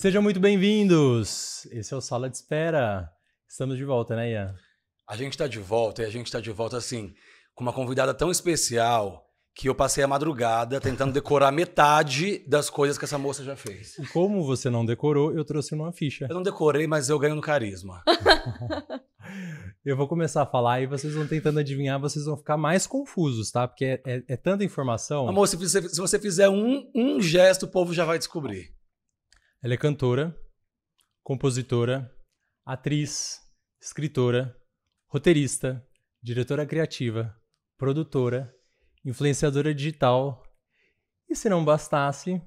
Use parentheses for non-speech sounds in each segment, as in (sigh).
Sejam muito bem-vindos! Esse é o Sala de Espera. Estamos de volta, né, Ian? A gente está de volta e a gente está de volta, assim, com uma convidada tão especial que eu passei a madrugada tentando decorar metade das coisas que essa moça já fez. E como você não decorou, eu trouxe uma ficha. Eu não decorei, mas eu ganho no carisma. (laughs) (laughs) eu vou começar a falar e vocês vão tentando adivinhar, vocês vão ficar mais confusos, tá? Porque é, é, é tanta informação. Amor, se, se você fizer um, um gesto, o povo já vai descobrir. Ela é cantora, compositora, atriz, escritora, roteirista, diretora criativa, produtora, influenciadora digital. E se não bastasse,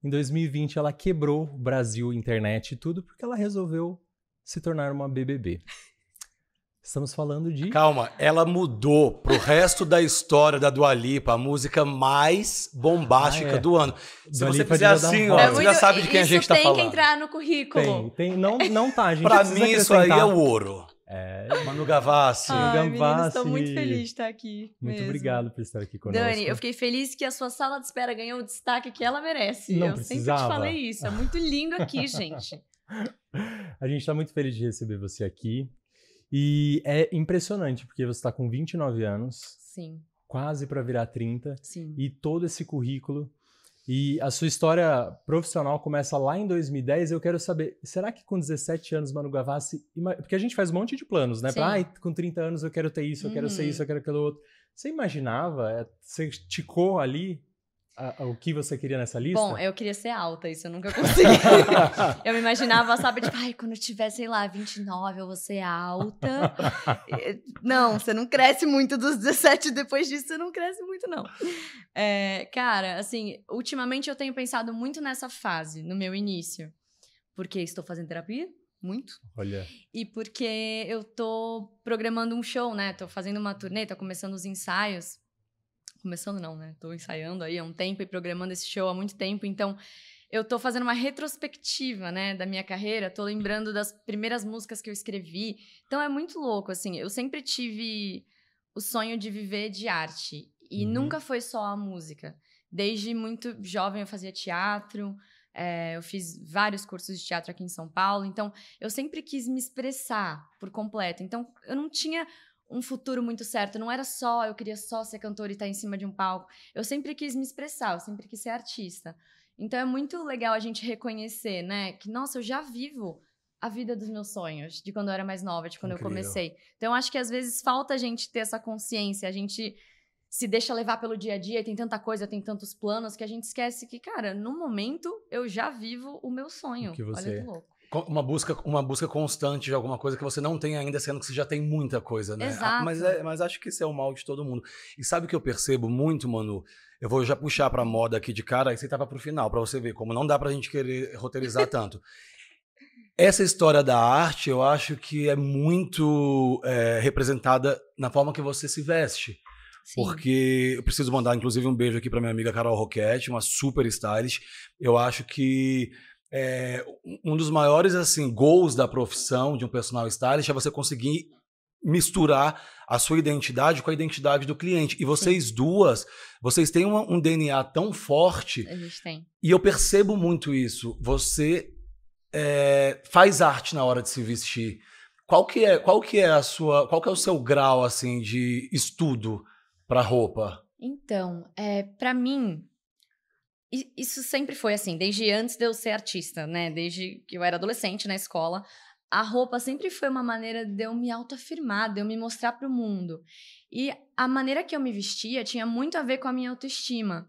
em 2020 ela quebrou Brasil, internet e tudo porque ela resolveu se tornar uma BBB. Estamos falando de. Calma, ela mudou pro resto da história da Dua Lipa, a música mais bombástica ah, é. do ano. Se Dua você Lipa fizer assim, ó, você já sabe de quem a gente tá falando. tem que entrar no currículo. Tem, tem, não, não tá, gente. pra mim, isso aí é o ouro. É, Manu Gavassi. Manu Gavassi. estou muito feliz de estar aqui. Muito mesmo. obrigado por estar aqui conosco. Dani, eu fiquei feliz que a sua sala de espera ganhou o destaque que ela merece. Não eu precisava. sempre te falei isso. É muito lindo aqui, (laughs) gente. a gente está muito feliz de receber você aqui. E é impressionante, porque você está com 29 anos. Sim. Quase para virar 30. Sim. E todo esse currículo. E a sua história profissional começa lá em 2010. Eu quero saber, será que com 17 anos Manu Gavassi. Porque a gente faz um monte de planos, né? Pra, ah, com 30 anos eu quero ter isso, eu uhum. quero ser uhum. isso, eu quero aquilo outro. Você imaginava? É, você ticou ali o que você queria nessa lista? Bom, eu queria ser alta, isso eu nunca consegui. (laughs) eu me imaginava, sabe, tipo, ai, quando eu tiver, sei lá, 29, eu vou ser alta. (laughs) não, você não cresce muito dos 17, depois disso você não cresce muito, não. É, cara, assim, ultimamente eu tenho pensado muito nessa fase, no meu início. Porque estou fazendo terapia, muito. Olha. E porque eu tô programando um show, né? Tô fazendo uma turnê, tô começando os ensaios. Começando não, né? Tô ensaiando aí há um tempo e programando esse show há muito tempo, então eu tô fazendo uma retrospectiva, né, da minha carreira, tô lembrando das primeiras músicas que eu escrevi. Então é muito louco, assim, eu sempre tive o sonho de viver de arte e uhum. nunca foi só a música. Desde muito jovem eu fazia teatro, é, eu fiz vários cursos de teatro aqui em São Paulo, então eu sempre quis me expressar por completo. Então eu não tinha um futuro muito certo. Não era só, eu queria só ser cantora e estar tá em cima de um palco. Eu sempre quis me expressar, eu sempre quis ser artista. Então é muito legal a gente reconhecer, né? Que, nossa, eu já vivo a vida dos meus sonhos, de quando eu era mais nova, de quando Incrível. eu comecei. Então, acho que às vezes falta a gente ter essa consciência, a gente se deixa levar pelo dia a dia, tem tanta coisa, tem tantos planos, que a gente esquece que, cara, no momento eu já vivo o meu sonho. que você, Olha que louco. Uma busca, uma busca constante de alguma coisa que você não tem ainda, sendo que você já tem muita coisa, né? Ah, Exato. Mas, é, mas acho que isso é o mal de todo mundo. E sabe o que eu percebo muito, Manu? Eu vou já puxar pra moda aqui de cara, aí você tava pro final, para você ver como não dá pra gente querer roteirizar (laughs) tanto. Essa história da arte, eu acho que é muito é, representada na forma que você se veste. Sim. Porque eu preciso mandar, inclusive, um beijo aqui para minha amiga Carol Roquette, uma super stylist. Eu acho que é, um dos maiores assim gols da profissão de um personal stylist é você conseguir misturar a sua identidade com a identidade do cliente. E vocês Sim. duas, vocês têm uma, um DNA tão forte. A gente tem. E eu percebo muito isso. Você é, faz arte na hora de se vestir. Qual que é, qual que é a sua, qual que é o seu grau assim de estudo para roupa? Então, é, para mim, isso sempre foi assim, desde antes de eu ser artista, né? Desde que eu era adolescente na escola, a roupa sempre foi uma maneira de eu me autoafirmar, de eu me mostrar para o mundo. E a maneira que eu me vestia tinha muito a ver com a minha autoestima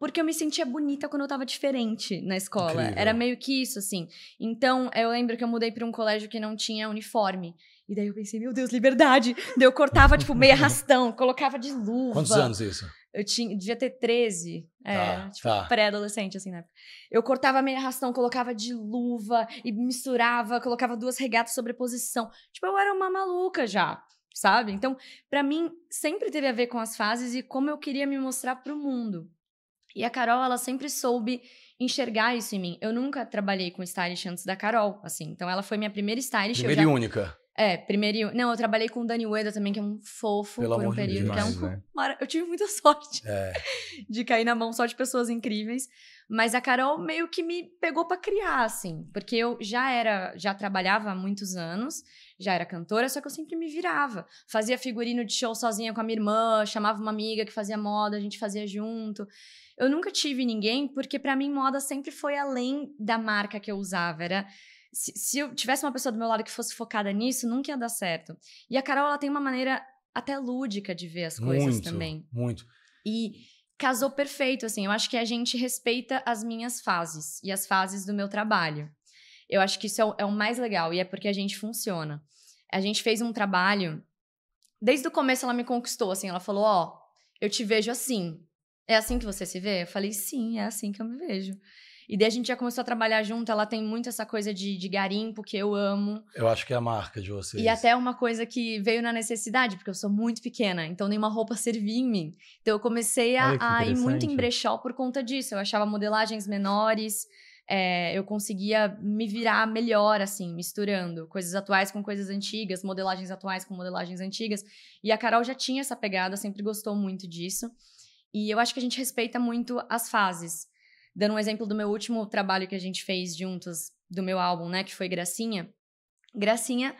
porque eu me sentia bonita quando eu tava diferente na escola. Incrível. Era meio que isso, assim. Então, eu lembro que eu mudei para um colégio que não tinha uniforme. E daí eu pensei, meu Deus, liberdade! daí eu cortava, tipo, meio (laughs) arrastão, colocava de luva. Quantos anos isso? Eu tinha, devia ter 13. É, tá, é, tipo, tá. pré-adolescente, assim, né? Eu cortava meio arrastão, colocava de luva e misturava, colocava duas regatas sobreposição. Tipo, eu era uma maluca já, sabe? Então, para mim, sempre teve a ver com as fases e como eu queria me mostrar pro mundo. E a Carol, ela sempre soube enxergar isso em mim. Eu nunca trabalhei com stylist antes da Carol, assim. Então, ela foi minha primeira stylist. Primeira já... e única. É, primeiro. Não, eu trabalhei com o Dani Ueda também, que é um fofo Pelo por um período. que é um... Né? Eu tive muita (laughs) sorte é. de cair na mão só de pessoas incríveis. Mas a Carol meio que me pegou para criar, assim. Porque eu já era, já trabalhava há muitos anos, já era cantora, só que eu sempre me virava. Fazia figurino de show sozinha com a minha irmã, chamava uma amiga que fazia moda, a gente fazia junto. Eu nunca tive ninguém, porque para mim moda sempre foi além da marca que eu usava. Era. Se, se, eu tivesse uma pessoa do meu lado que fosse focada nisso, nunca ia dar certo. E a Carol, ela tem uma maneira até lúdica de ver as coisas muito, também. Muito. E casou perfeito, assim. Eu acho que a gente respeita as minhas fases e as fases do meu trabalho. Eu acho que isso é o, é o mais legal e é porque a gente funciona. A gente fez um trabalho. Desde o começo ela me conquistou, assim. Ela falou: Ó, oh, eu te vejo assim. É assim que você se vê? Eu falei, sim, é assim que eu me vejo. E daí a gente já começou a trabalhar junto. Ela tem muito essa coisa de, de garimpo que eu amo. Eu acho que é a marca de vocês. E até uma coisa que veio na necessidade, porque eu sou muito pequena, então nenhuma roupa servia em mim. Então eu comecei a, a ir muito em brechó por conta disso. Eu achava modelagens menores, é, eu conseguia me virar melhor, assim, misturando coisas atuais com coisas antigas, modelagens atuais com modelagens antigas. E a Carol já tinha essa pegada, sempre gostou muito disso. E eu acho que a gente respeita muito as fases. Dando um exemplo do meu último trabalho que a gente fez juntos, do meu álbum, né, que foi Gracinha. Gracinha.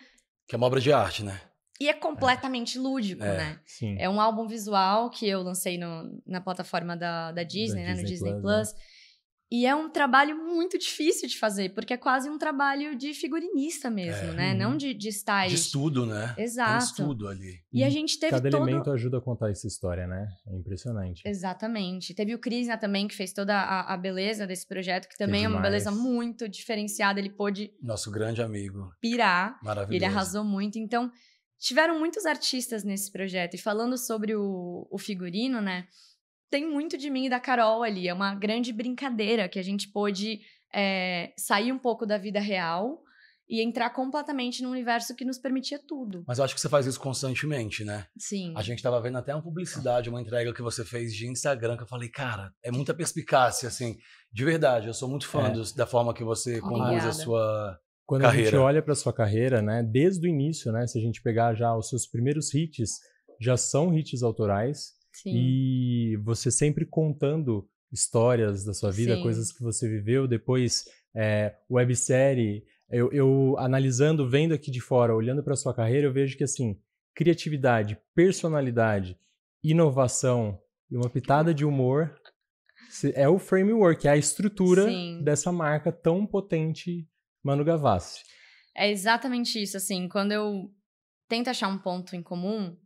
Que é uma obra de arte, né? E é completamente é. lúdico, é, né? Sim. É um álbum visual que eu lancei no, na plataforma da, da Disney, da né? Disney no Disney Plus. Plus. Né? E é um trabalho muito difícil de fazer, porque é quase um trabalho de figurinista mesmo, é, né? Hum. Não uhum. de, de style. De estudo, né? Exato. Tem estudo ali. E, a uhum. gente teve Cada todo... elemento ajuda a contar essa história, né? É impressionante. Exatamente. Teve o Krishna também, que fez toda a, a beleza desse projeto, que também é uma beleza muito diferenciada. Ele pôde... Nosso grande amigo. Pirar. Maravilhoso. Ele arrasou muito. Então, tiveram muitos artistas nesse projeto. E falando sobre o, o figurino, né? tem muito de mim e da Carol ali. É uma grande brincadeira que a gente pôde é, sair um pouco da vida real e entrar completamente num universo que nos permitia tudo. Mas eu acho que você faz isso constantemente, né? Sim. A gente estava vendo até uma publicidade, uma entrega que você fez de Instagram, que eu falei, cara, é muita perspicácia, assim. De verdade, eu sou muito fã é. da forma que você Obrigada. conduz a sua Quando carreira. a gente olha para sua carreira, né, desde o início, né, se a gente pegar já os seus primeiros hits, já são hits autorais, Sim. E você sempre contando histórias da sua vida, Sim. coisas que você viveu, depois é, websérie. Eu, eu analisando, vendo aqui de fora, olhando para sua carreira, eu vejo que assim, criatividade, personalidade, inovação e uma pitada de humor é o framework, é a estrutura Sim. dessa marca tão potente, Manu Gavassi. É exatamente isso, assim, quando eu tento achar um ponto em comum,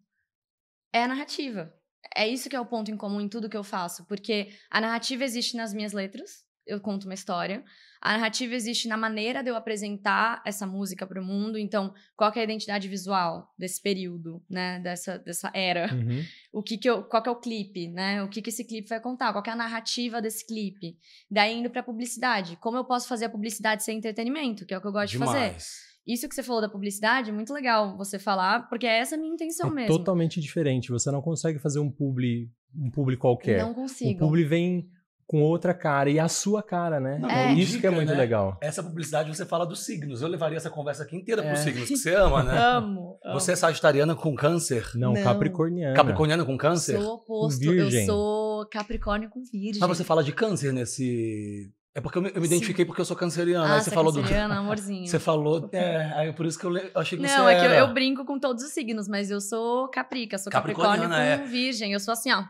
é a narrativa é isso que é o ponto em comum em tudo que eu faço, porque a narrativa existe nas minhas letras, eu conto uma história. A narrativa existe na maneira de eu apresentar essa música para o mundo. Então, qual é a identidade visual desse período, né? Dessa, dessa era. Uhum. O que que eu, qual que é o clipe, né? O que, que esse clipe vai contar? Qual é a narrativa desse clipe? Daí indo para publicidade. Como eu posso fazer a publicidade sem entretenimento, que é o que eu gosto Demais. de fazer. Isso que você falou da publicidade, é muito legal você falar, porque é essa é a minha intenção é mesmo. Totalmente diferente. Você não consegue fazer um publi, um publi qualquer. Não consigo. O publi vem com outra cara e a sua cara, né? Não, é. é Isso dica, que é muito né? legal. Essa publicidade você fala dos signos. Eu levaria essa conversa aqui inteira é. para os signos que (laughs) você ama, né? amo, amo, Você é sagitariana com câncer? Não, não. capricorniana. Capricorniana com câncer? Sou oposto. Eu sou capricórnio com virgem. Mas você fala de câncer nesse é porque eu me, eu me identifiquei porque eu sou ah, canceriana. Ah, (laughs) aí você, falou canceriana, do. amorzinho. Você falou. É, aí por isso que eu, le... eu achei que Não, você. Não, é que eu, eu, brinco com todos os signos, mas eu sou caprica, sou capricórnio é. com é. virgem. Eu sou assim, ó.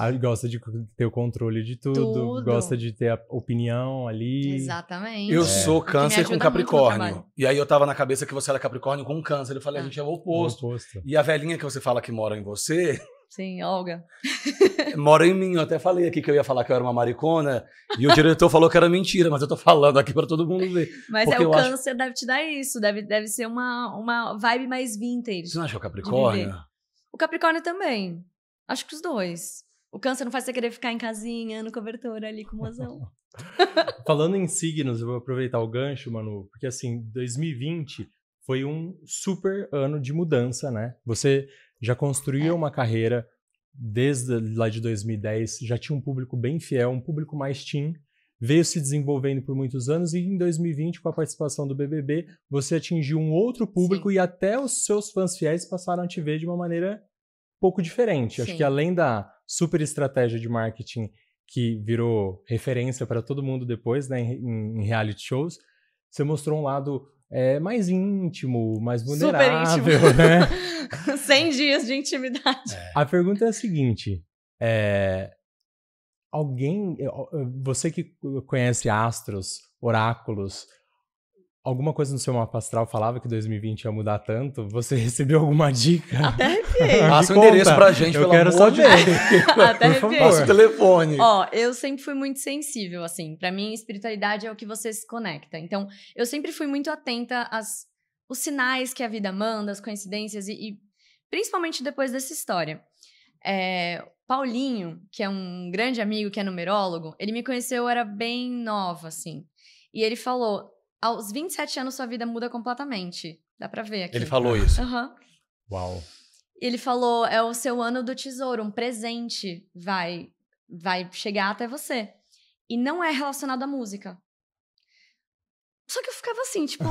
Aí ah, gosta de ter o controle de tudo, tudo. gosta de ter a opinião ali. Exatamente. Eu é. sou câncer com capricórnio. E aí eu tava na cabeça que você era capricórnio com câncer. Eu falei, a tá. gente é o oposto. o oposto. E a velhinha que você fala que mora em você Sim, Olga. (laughs) Mora em mim, eu até falei aqui que eu ia falar que eu era uma maricona e o diretor falou que era mentira, mas eu tô falando aqui para todo mundo ver. Mas é o câncer acho... deve te dar isso, deve, deve ser uma, uma vibe mais vintage. Você não acha o Capricórnio? O Capricórnio também. Acho que os dois. O câncer não faz você querer ficar em casinha, no cobertor ali com o mozão. (laughs) Falando em signos, eu vou aproveitar o gancho, Manu, porque assim, 2020 foi um super ano de mudança, né? Você já construía é. uma carreira desde lá de 2010, já tinha um público bem fiel, um público mais teen, veio se desenvolvendo por muitos anos e em 2020, com a participação do BBB, você atingiu um outro público Sim. e até os seus fãs fiéis passaram a te ver de uma maneira pouco diferente. Sim. Acho que além da super estratégia de marketing que virou referência para todo mundo depois, né, em, em reality shows, você mostrou um lado é, mais íntimo, mais vulnerável, Super íntimo. né? 100 (laughs) dias de intimidade. É. A pergunta é a seguinte: é, alguém, é, é, você que conhece astros, oráculos, Alguma coisa no seu mapa astral falava que 2020 ia mudar tanto? Você (laughs) recebeu alguma dica? Até (laughs) arrepiei. Passa o um endereço pra gente, eu pelo quero amor saber. de Deus. (laughs) Até arrepiei. Passa o telefone. Ó, eu sempre fui muito sensível, assim. Para mim, espiritualidade é o que você se conecta. Então, eu sempre fui muito atenta às os sinais que a vida manda, as coincidências e, e principalmente depois dessa história. É, Paulinho, que é um grande amigo, que é numerólogo, ele me conheceu, eu era bem nova, assim. E ele falou: aos 27 anos sua vida muda completamente. Dá pra ver aqui. Ele falou isso. Uhum. Uau. Ele falou: é o seu ano do tesouro, um presente vai, vai chegar até você. E não é relacionado à música. Só que eu ficava assim, tipo,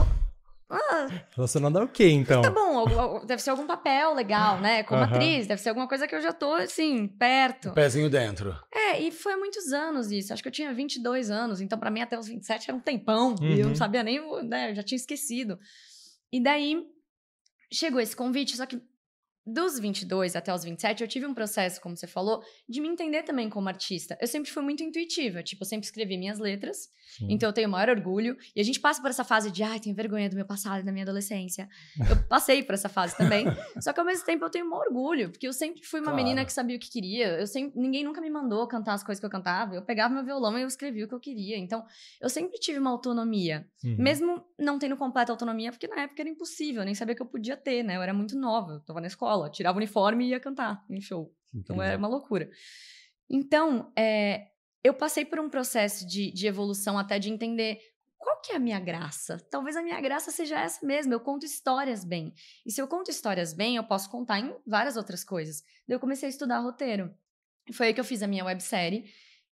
ah, Relacionado ao quê, então? Tá bom, deve ser algum papel legal, né? Como uhum. atriz, deve ser alguma coisa que eu já tô, assim, perto. pezinho dentro. É, e foi muitos anos isso. Acho que eu tinha 22 anos, então para mim até os 27 era um tempão. Uhum. E eu não uhum. sabia nem, né? Eu já tinha esquecido. E daí chegou esse convite, só que dos 22 até os 27, eu tive um processo, como você falou, de me entender também como artista. Eu sempre fui muito intuitiva, tipo, eu sempre escrevi minhas letras, Sim. então eu tenho o maior orgulho. E a gente passa por essa fase de, ai, tenho vergonha do meu passado, da minha adolescência. (laughs) Eu passei por essa fase também. só que ao mesmo tempo eu tenho maior orgulho, porque eu sempre fui uma claro. menina que sabia o que queria. Eu sempre, ninguém nunca me mandou cantar as coisas que eu cantava. Eu pegava meu violão e eu escrevia o que eu queria. Então, eu sempre tive uma autonomia, uhum. mesmo não tendo completa autonomia, porque na época era impossível, eu nem sabia que eu podia ter, né? Eu era muito nova, eu tava na escola escola, tirava o uniforme e ia cantar em show. Então, então era é. uma loucura. Então, é, eu passei por um processo de, de evolução até de entender qual que é a minha graça? Talvez a minha graça seja essa mesmo, eu conto histórias bem. E se eu conto histórias bem, eu posso contar em várias outras coisas. Daí eu comecei a estudar roteiro. foi aí que eu fiz a minha websérie,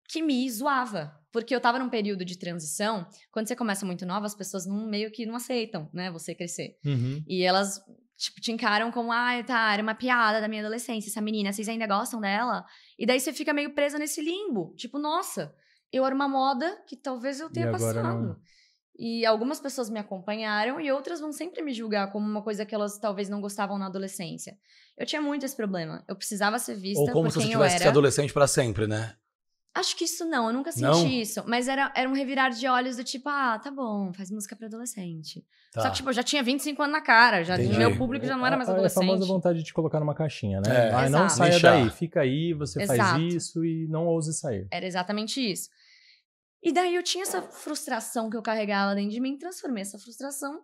que me zoava. Porque eu tava num período de transição, quando você começa muito nova, as pessoas não, meio que não aceitam, né, você crescer. Uhum. E elas tipo, te encaram como, ah, tá, era uma piada da minha adolescência, essa menina, vocês ainda gostam dela? E daí você fica meio presa nesse limbo. Tipo, nossa, eu era uma moda que talvez eu tenha e passado. E algumas pessoas me acompanharam e outras vão sempre me julgar como uma coisa que elas talvez não gostavam na adolescência. Eu tinha muito esse problema. Eu precisava ser vista Ou como por se quem você tivesse eu era. adolescente para sempre, né? Acho que isso não, eu nunca senti não? isso. Mas era, era um revirar de olhos do tipo, ah, tá bom, faz música pra adolescente. Tá. Só que, tipo, eu já tinha 25 anos na cara, já meu público já não é, era é, mais adolescente. É a famosa vontade de te colocar numa caixinha, né? É. Ah, não saia Deixar. daí, fica aí, você Exato. faz isso e não ouse sair. Era exatamente isso. E daí eu tinha essa frustração que eu carregava dentro de mim, transformei essa frustração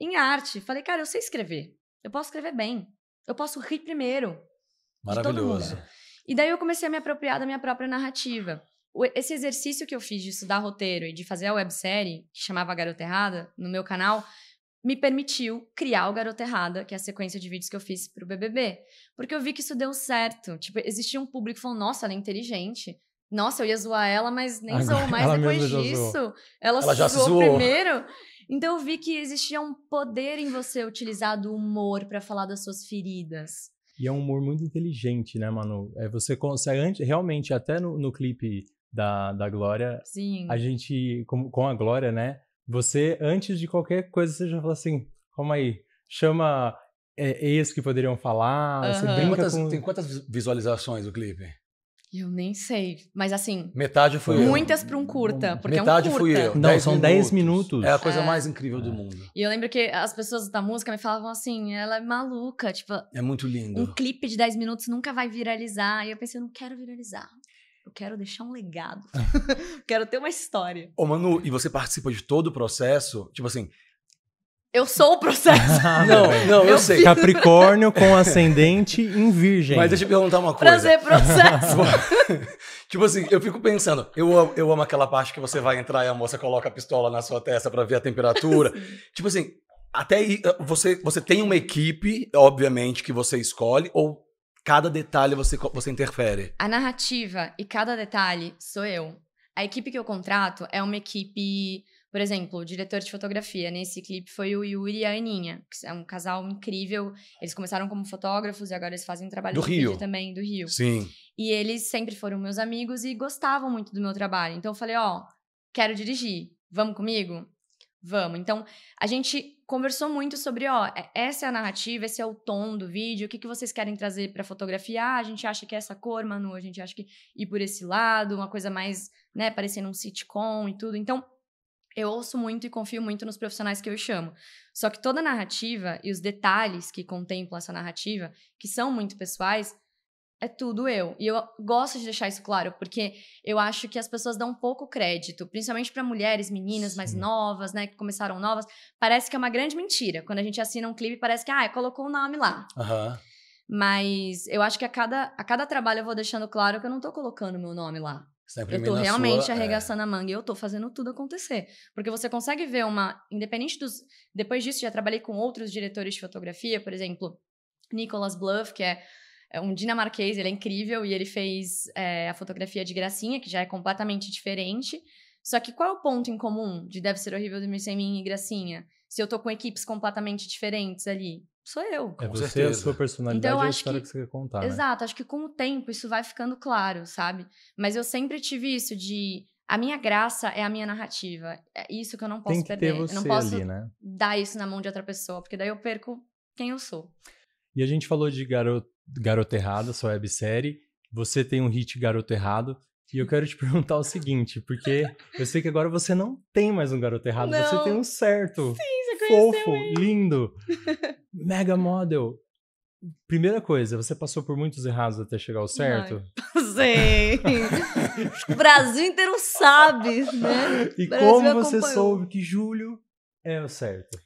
em arte. Falei, cara, eu sei escrever. Eu posso escrever bem. Eu posso rir primeiro. Maravilhoso. E daí eu comecei a me apropriar da minha própria narrativa. Esse exercício que eu fiz de estudar roteiro e de fazer a websérie, que chamava Garota Errada, no meu canal, me permitiu criar o Garota Errada, que é a sequência de vídeos que eu fiz pro BBB. Porque eu vi que isso deu certo. Tipo, existia um público que falou, nossa, ela é inteligente. Nossa, eu ia zoar ela, mas nem zoou mais depois disso. Ela, ela já zoou, zoou primeiro. Então eu vi que existia um poder em você utilizar do humor para falar das suas feridas. E é um humor muito inteligente, né, Manu? É, você consegue, realmente, até no, no clipe da, da Glória, Sim. a gente, com, com a Glória, né? Você, antes de qualquer coisa, você já fala assim, calma aí, chama é, ex que poderiam falar, uhum. você brinca quantas, com... Tem quantas visualizações o clipe? Eu nem sei. Mas assim. Metade foi Muitas para um curta. Porque Metade é um curta. fui eu. Não, dez são 10 minutos. É a coisa é. mais incrível do mundo. E eu lembro que as pessoas da música me falavam assim: ela é maluca. Tipo. É muito lindo. Um clipe de 10 minutos nunca vai viralizar. E eu pensei, eu não quero viralizar. Eu quero deixar um legado. (laughs) quero ter uma história. Ô, Manu, e você participa de todo o processo? Tipo assim, eu sou o processo. (laughs) não, não, eu, eu sei. Capricórnio com ascendente em virgem. Mas deixa eu te perguntar uma coisa. Prazer, processo. (laughs) tipo assim, eu fico pensando, eu amo, eu amo aquela parte que você vai entrar e a moça coloca a pistola na sua testa para ver a temperatura. (laughs) tipo assim, até eh, você, você tem uma equipe, obviamente, que você escolhe, ou cada detalhe você, você interfere? A narrativa e cada detalhe sou eu. A equipe que eu contrato é uma equipe por exemplo, o diretor de fotografia nesse clipe foi o Yuri e a Aninha, que é um casal incrível. Eles começaram como fotógrafos e agora eles fazem um trabalho do Rio também, do Rio. Sim. E eles sempre foram meus amigos e gostavam muito do meu trabalho. Então eu falei, ó, oh, quero dirigir, vamos comigo? Vamos. Então, a gente conversou muito sobre, ó, é, essa é a narrativa, esse é o tom do vídeo, o que, que vocês querem trazer para fotografia? Ah, a gente acha que é essa cor, Manu, a gente acha que ir por esse lado, uma coisa mais, né, parecendo um sitcom e tudo. Então, eu ouço muito e confio muito nos profissionais que eu chamo. Só que toda a narrativa e os detalhes que contemplam essa narrativa, que são muito pessoais, é tudo eu. E eu gosto de deixar isso claro, porque eu acho que as pessoas dão pouco crédito, principalmente para mulheres, meninas Sim. mais novas, né, que começaram novas. Parece que é uma grande mentira. Quando a gente assina um clipe, parece que, ah, colocou o um nome lá. Uhum. Mas eu acho que a cada, a cada trabalho eu vou deixando claro que eu não tô colocando meu nome lá. Tá eu tô realmente sua, é. arregaçando é... a manga e eu tô fazendo tudo acontecer. Porque você consegue ver uma. Independente dos. Depois disso, já trabalhei com outros diretores de fotografia, por exemplo, Nicholas Bluff, que é, é um dinamarquês, ele é incrível e ele fez é, a fotografia de Gracinha, que já é completamente diferente. Só que qual é o ponto em comum de Deve Ser Horrível Dormir Sem Mim e Gracinha? Se eu tô com equipes completamente diferentes ali sou eu. É com você, certeza. a sua personalidade então, eu é acho a que, que, você quer contar. Né? Exato, né? acho que com o tempo isso vai ficando claro, sabe? Mas eu sempre tive isso de a minha graça é a minha narrativa. É isso que eu não posso Tem que perder. Ter você eu não posso ali, né? dar isso na mão de outra pessoa, porque daí eu perco quem eu sou. E a gente falou de Garota, Garota Errada, sua websérie. Você tem um hit Garoto Errado. E eu quero te (laughs) perguntar o seguinte, porque eu sei que agora você não tem mais um garoto errado, não. você tem um certo. Sim fofo, lindo. (laughs) Mega model. Primeira coisa, você passou por muitos errados até chegar ao certo? Sim. (laughs) o Brasil inteiro sabe, né? E como você soube que julho é o certo?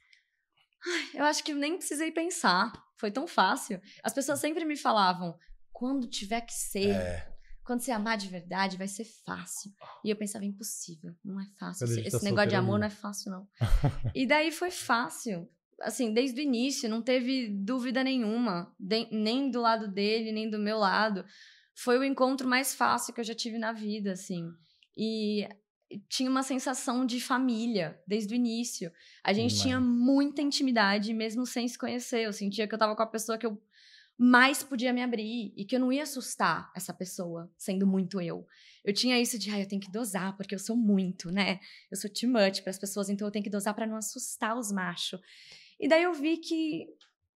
eu acho que nem precisei pensar. Foi tão fácil. As pessoas sempre me falavam, quando tiver que ser. É. Quando você amar de verdade, vai ser fácil. E eu pensava, impossível, não é fácil. Esse, esse tá negócio de amor né? não é fácil, não. (laughs) e daí foi fácil. Assim, desde o início, não teve dúvida nenhuma, de, nem do lado dele, nem do meu lado. Foi o encontro mais fácil que eu já tive na vida, assim. E tinha uma sensação de família desde o início. A gente Mas... tinha muita intimidade, mesmo sem se conhecer. Eu sentia que eu tava com a pessoa que eu mais podia me abrir e que eu não ia assustar essa pessoa sendo muito eu. Eu tinha isso de, ah, eu tenho que dosar porque eu sou muito, né? Eu sou too much para as pessoas, então eu tenho que dosar para não assustar os machos. E daí eu vi que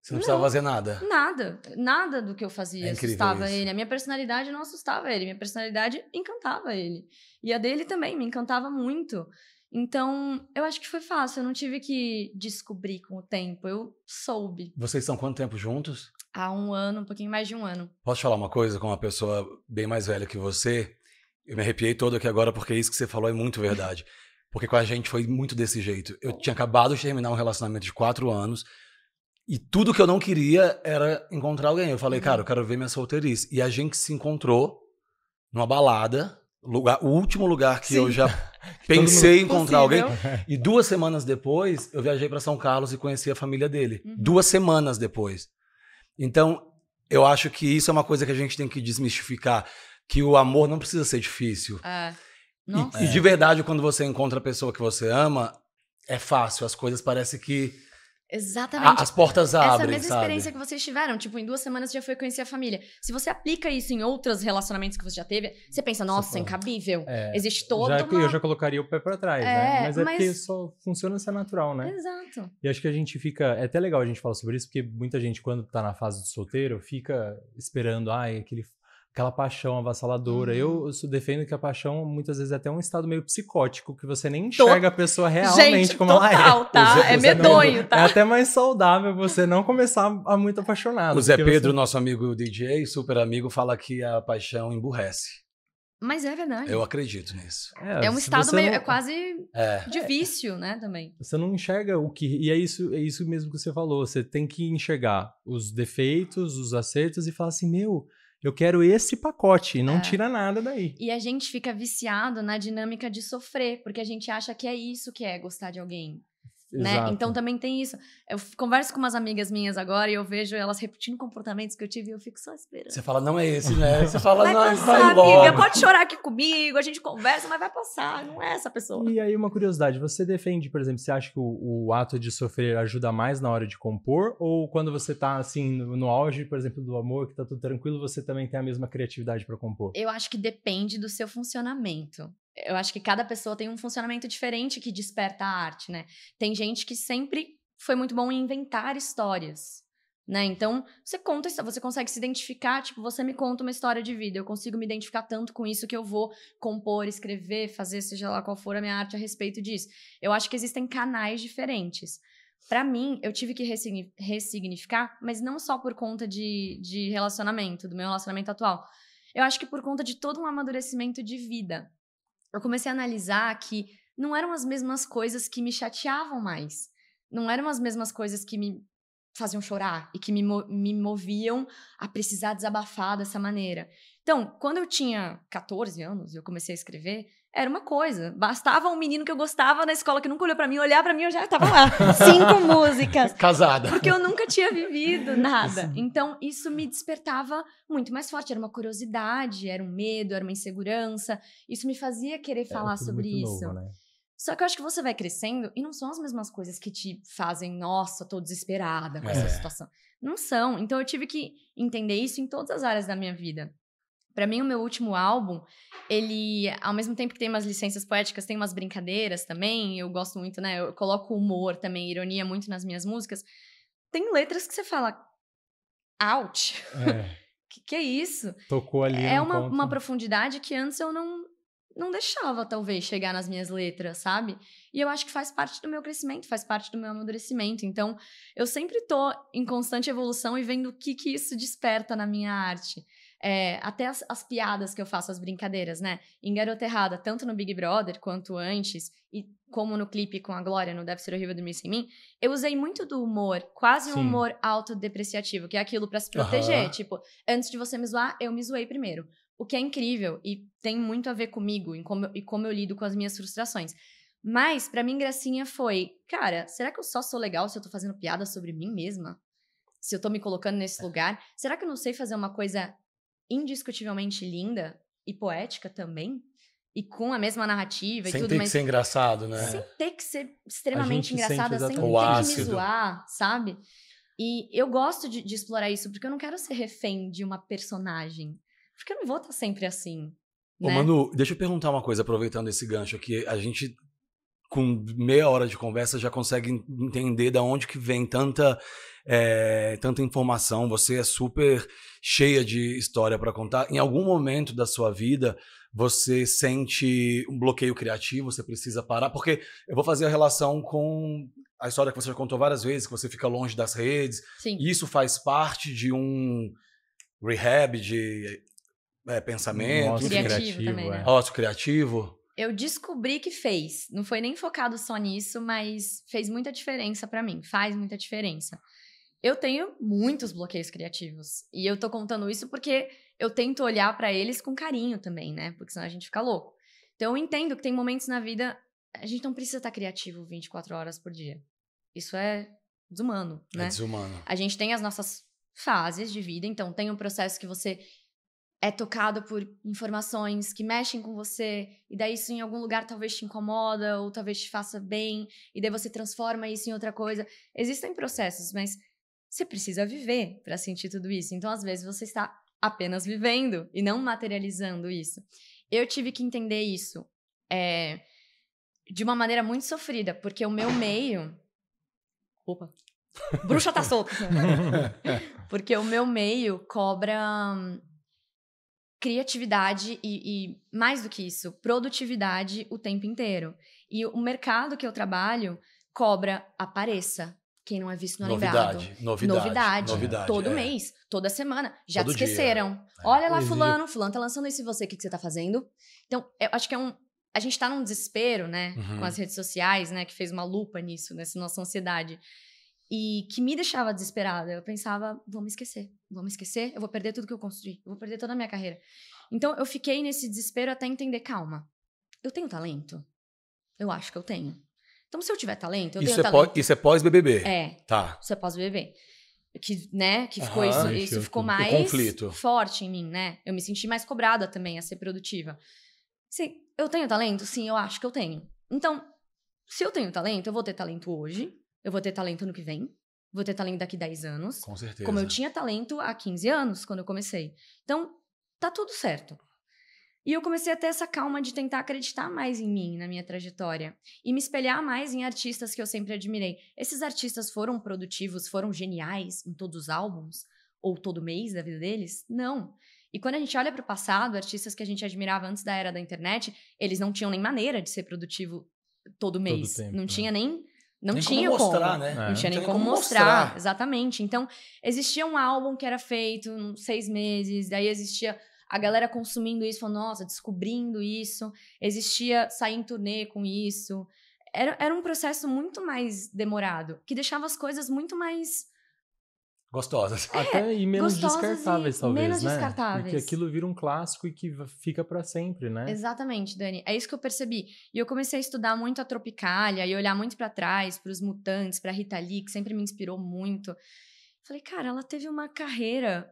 você não, não, precisava fazer nada. Nada. Nada do que eu fazia é assustava isso. ele. A minha personalidade não assustava ele. Minha personalidade encantava ele. E a dele também me encantava muito. Então, eu acho que foi fácil. Eu não tive que descobrir com o tempo. Eu soube. Vocês estão quanto tempo juntos? há um ano, um pouquinho mais de um ano. Posso falar uma coisa com uma pessoa bem mais velha que você? Eu me arrepiei todo aqui agora porque isso que você falou é muito verdade. (laughs) Porque com a gente foi muito desse jeito. Eu tinha acabado de terminar um relacionamento de quatro anos e tudo que eu não queria era encontrar alguém. Eu falei, uhum. cara, eu quero ver minha solteirice. E a gente se encontrou numa balada, lugar, o último lugar que Sim. eu já (laughs) (laughs) pensei em encontrar possível. alguém. E duas semanas depois, eu viajei para São Carlos e conheci a família dele. Uhum. Duas semanas depois. Então, eu acho que isso é uma coisa que a gente tem que desmistificar, que o amor não precisa ser difícil. É. E, e, de verdade, quando você encontra a pessoa que você ama, é fácil. As coisas parecem que Exatamente. As portas abrem, Essa mesma sabe? experiência que vocês tiveram, tipo, em duas semanas você já foi conhecer a família. Se você aplica isso em outros relacionamentos que você já teve, você pensa, nossa, é incabível. É, Existe todo já, uma... Eu já colocaria o pé pra trás, né? é, né? Mas é mas... porque só funciona se é natural, né? Exato. E acho que a gente fica... É até legal a gente falar sobre isso, porque muita gente, quando tá na fase do solteiro, fica esperando, ai, aquele aquela paixão avassaladora. Uhum. Eu, defendo que a paixão muitas vezes é até um estado meio psicótico, que você nem enxerga Tô... a pessoa realmente Gente, como total, ela é. Tá? é, é medonho, não, é tá? É até mais saudável você não começar a muito apaixonado. O Zé Pedro, você... nosso amigo DJ, super amigo, fala que a paixão emburrece. Mas é verdade. Eu acredito nisso. É, é um estado meio. Não... É quase é. difícil, né? Também. Você não enxerga o que. E é isso, é isso mesmo que você falou. Você tem que enxergar os defeitos, os acertos e falar assim: meu, eu quero esse pacote, não é. tira nada daí. E a gente fica viciado na dinâmica de sofrer, porque a gente acha que é isso que é gostar de alguém. Né? Então também tem isso. Eu converso com umas amigas minhas agora e eu vejo elas repetindo comportamentos que eu tive e eu fico só esperando. Você fala, não é esse, né? Você fala, vai não, passar, vai amiga, amiga, pode chorar aqui comigo, a gente conversa, mas vai passar, não é essa pessoa. E aí uma curiosidade, você defende, por exemplo, você acha que o, o ato de sofrer ajuda mais na hora de compor ou quando você tá assim no, no auge, por exemplo, do amor, que tá tudo tranquilo, você também tem a mesma criatividade para compor? Eu acho que depende do seu funcionamento eu acho que cada pessoa tem um funcionamento diferente que desperta a arte, né? Tem gente que sempre foi muito bom em inventar histórias, né? Então, você conta, você consegue se identificar, tipo, você me conta uma história de vida, eu consigo me identificar tanto com isso que eu vou compor, escrever, fazer seja lá qual for a minha arte a respeito disso. Eu acho que existem canais diferentes. Para mim, eu tive que ressignificar, mas não só por conta de, de relacionamento, do meu relacionamento atual. Eu acho que por conta de todo um amadurecimento de vida eu comecei a analisar que não eram as mesmas coisas que me chateavam mais. Não eram as mesmas coisas que me faziam chorar e que me, me moviam a precisar desabafar dessa maneira. Então, quando eu tinha 14 anos, eu comecei a escrever, era uma coisa. Bastava um menino que eu gostava na escola que nunca olhou para mim, olhar para mim, eu já tava lá. (laughs) Cinco músicas. Casada. Porque eu nunca tinha vivido nada. Então, isso me despertava muito mais forte. Era uma curiosidade, era um medo, era uma insegurança. Isso me fazia querer é, falar sobre isso. Novo, né? Só que eu acho que você vai crescendo e não são as mesmas coisas que te fazem, nossa, tô desesperada com é. essa situação. Não são. Então eu tive que entender isso em todas as áreas da minha vida. Para mim, o meu último álbum, ele, ao mesmo tempo que tem umas licenças poéticas, tem umas brincadeiras também. Eu gosto muito, né? Eu coloco humor também, ironia muito nas minhas músicas. Tem letras que você fala, out. É. (laughs) que, que é isso? Tocou ali. É uma, uma profundidade que antes eu não, não deixava, talvez, chegar nas minhas letras, sabe? E eu acho que faz parte do meu crescimento, faz parte do meu amadurecimento. Então, eu sempre tô em constante evolução e vendo o que, que isso desperta na minha arte. É, até as, as, piadas que eu faço, as brincadeiras, né? Em Garota Errada, tanto no Big Brother quanto antes, e como no clipe com a Glória, no Deve Ser Horrível Dormir Sem Mim, eu usei muito do humor, quase Sim. um humor autodepreciativo, que é aquilo para se proteger. Uhum. Tipo, antes de você me zoar, eu me zoei primeiro. O que é incrível e tem muito a ver comigo e como, e como eu lido com as minhas frustrações. Mas, para mim, gracinha foi, cara, será que eu só sou legal se eu tô fazendo piada sobre mim mesma? Se eu tô me colocando nesse é. lugar? Será que eu não sei fazer uma coisa indiscutivelmente linda e poética também, e com a mesma narrativa sem e tudo. Sem ter que ser engraçado, né? Sem ter que ser extremamente engraçada, sem ter que me zoar, sabe? E eu gosto de, de, explorar isso, porque eu não quero ser refém de uma personagem. Porque eu não vou estar sempre assim. Pô, né? Manu, deixa eu perguntar uma coisa, aproveitando esse gancho aqui. A gente com meia hora de conversa já consegue entender da onde que vem tanta é, tanta informação. Você é super cheia de história para contar. Em algum momento da sua vida você sente um bloqueio criativo, você precisa parar, porque eu vou fazer a relação com a história que você já contou várias vezes, que você fica longe das redes. Sim. Isso faz parte de um rehab de é, pensamento, criativo, criativo também, é. né? ócio criativo eu descobri que fez. Não foi nem focado só nisso, mas fez muita diferença para mim, faz muita diferença. Eu tenho muitos bloqueios criativos e eu tô contando isso porque eu tento olhar para eles com carinho também, né? Porque senão a gente fica louco. Então eu entendo que tem momentos na vida a gente não precisa estar tá criativo 24 horas por dia. Isso é desumano, é né? É desumano. A gente tem as nossas fases de vida, então tem um processo que você é tocado por informações que mexem com você, e daí isso em algum lugar talvez te incomoda, ou talvez te faça bem, e daí você transforma isso em outra coisa. Existem processos, mas você precisa viver para sentir tudo isso. Então, às vezes, você está apenas vivendo e não materializando isso. Eu tive que entender isso é, de uma maneira muito sofrida, porque o meu meio. Opa! Bruxa tá solta! (laughs) porque o meu meio cobra hum, criatividade e, e, mais do que isso, produtividade o tempo inteiro. E o mercado que eu trabalho cobra apareça. Quem não é visto não é novidade, lembrado. Novidade, novidade. Novidade. Todo é. mês, toda semana. Já Todo te esqueceram. Dia. É. Olha lá, fulano. Fulano tá lançando isso e você, o que, que você tá fazendo? Então, eu acho que é um. A gente tá num desespero, né? Uhum. Com as redes sociais, né? Que fez uma lupa nisso, nessa nossa ansiedade e que me deixava desesperada. Eu pensava, vou me esquecer, vou me esquecer, eu vou perder tudo que eu construí, eu vou perder toda a minha carreira. Então eu fiquei nesse desespero até entender, calma, eu tenho talento? Eu acho que eu tenho. Então se eu tiver talento, eu isso tenho é talento. Pós, isso é pós-BBB? É. Tá. Isso é pós-BBB. Que, né, que ficou ah, isso, isso ficou é mais forte em mim, né? Eu me senti mais cobrada também a ser produtiva. Sim, eu tenho talento? Sim, eu acho que eu tenho. Então, se eu tenho talento, eu vou ter talento hoje. Eu vou ter talento no que vem, vou ter talento daqui 10 anos. Com certeza. Como eu tinha talento há 15 anos, quando eu comecei. Então, tá tudo certo. E eu comecei a ter essa calma de tentar acreditar mais em mim, na minha trajetória. E me espelhar mais em artistas que eu sempre admirei. Esses artistas foram produtivos, foram geniais em todos os álbuns? Ou todo mês da vida deles? Não. E quando a gente olha para o passado, artistas que a gente admirava antes da era da internet, eles não tinham nem maneira de ser produtivo todo mês. Todo tempo, não né? tinha nem não nem tinha como. Mostrar, como. Né? É. Não, é. tinha nem, nem como, como mostrar. mostrar. Exatamente. Então, existia um álbum que era feito em seis meses, daí existia a galera consumindo isso, falando, nossa, descobrindo isso. Existia sair em turnê com isso. Era, era um processo muito mais demorado, que deixava as coisas muito mais Gostosas. É, Até e menos descartáveis, e talvez. Menos né? descartáveis. Porque aquilo vira um clássico e que fica para sempre, né? Exatamente, Dani. É isso que eu percebi. E eu comecei a estudar muito a Tropicália e olhar muito para trás, para os mutantes, para Rita Lee, que sempre me inspirou muito. Falei, cara, ela teve uma carreira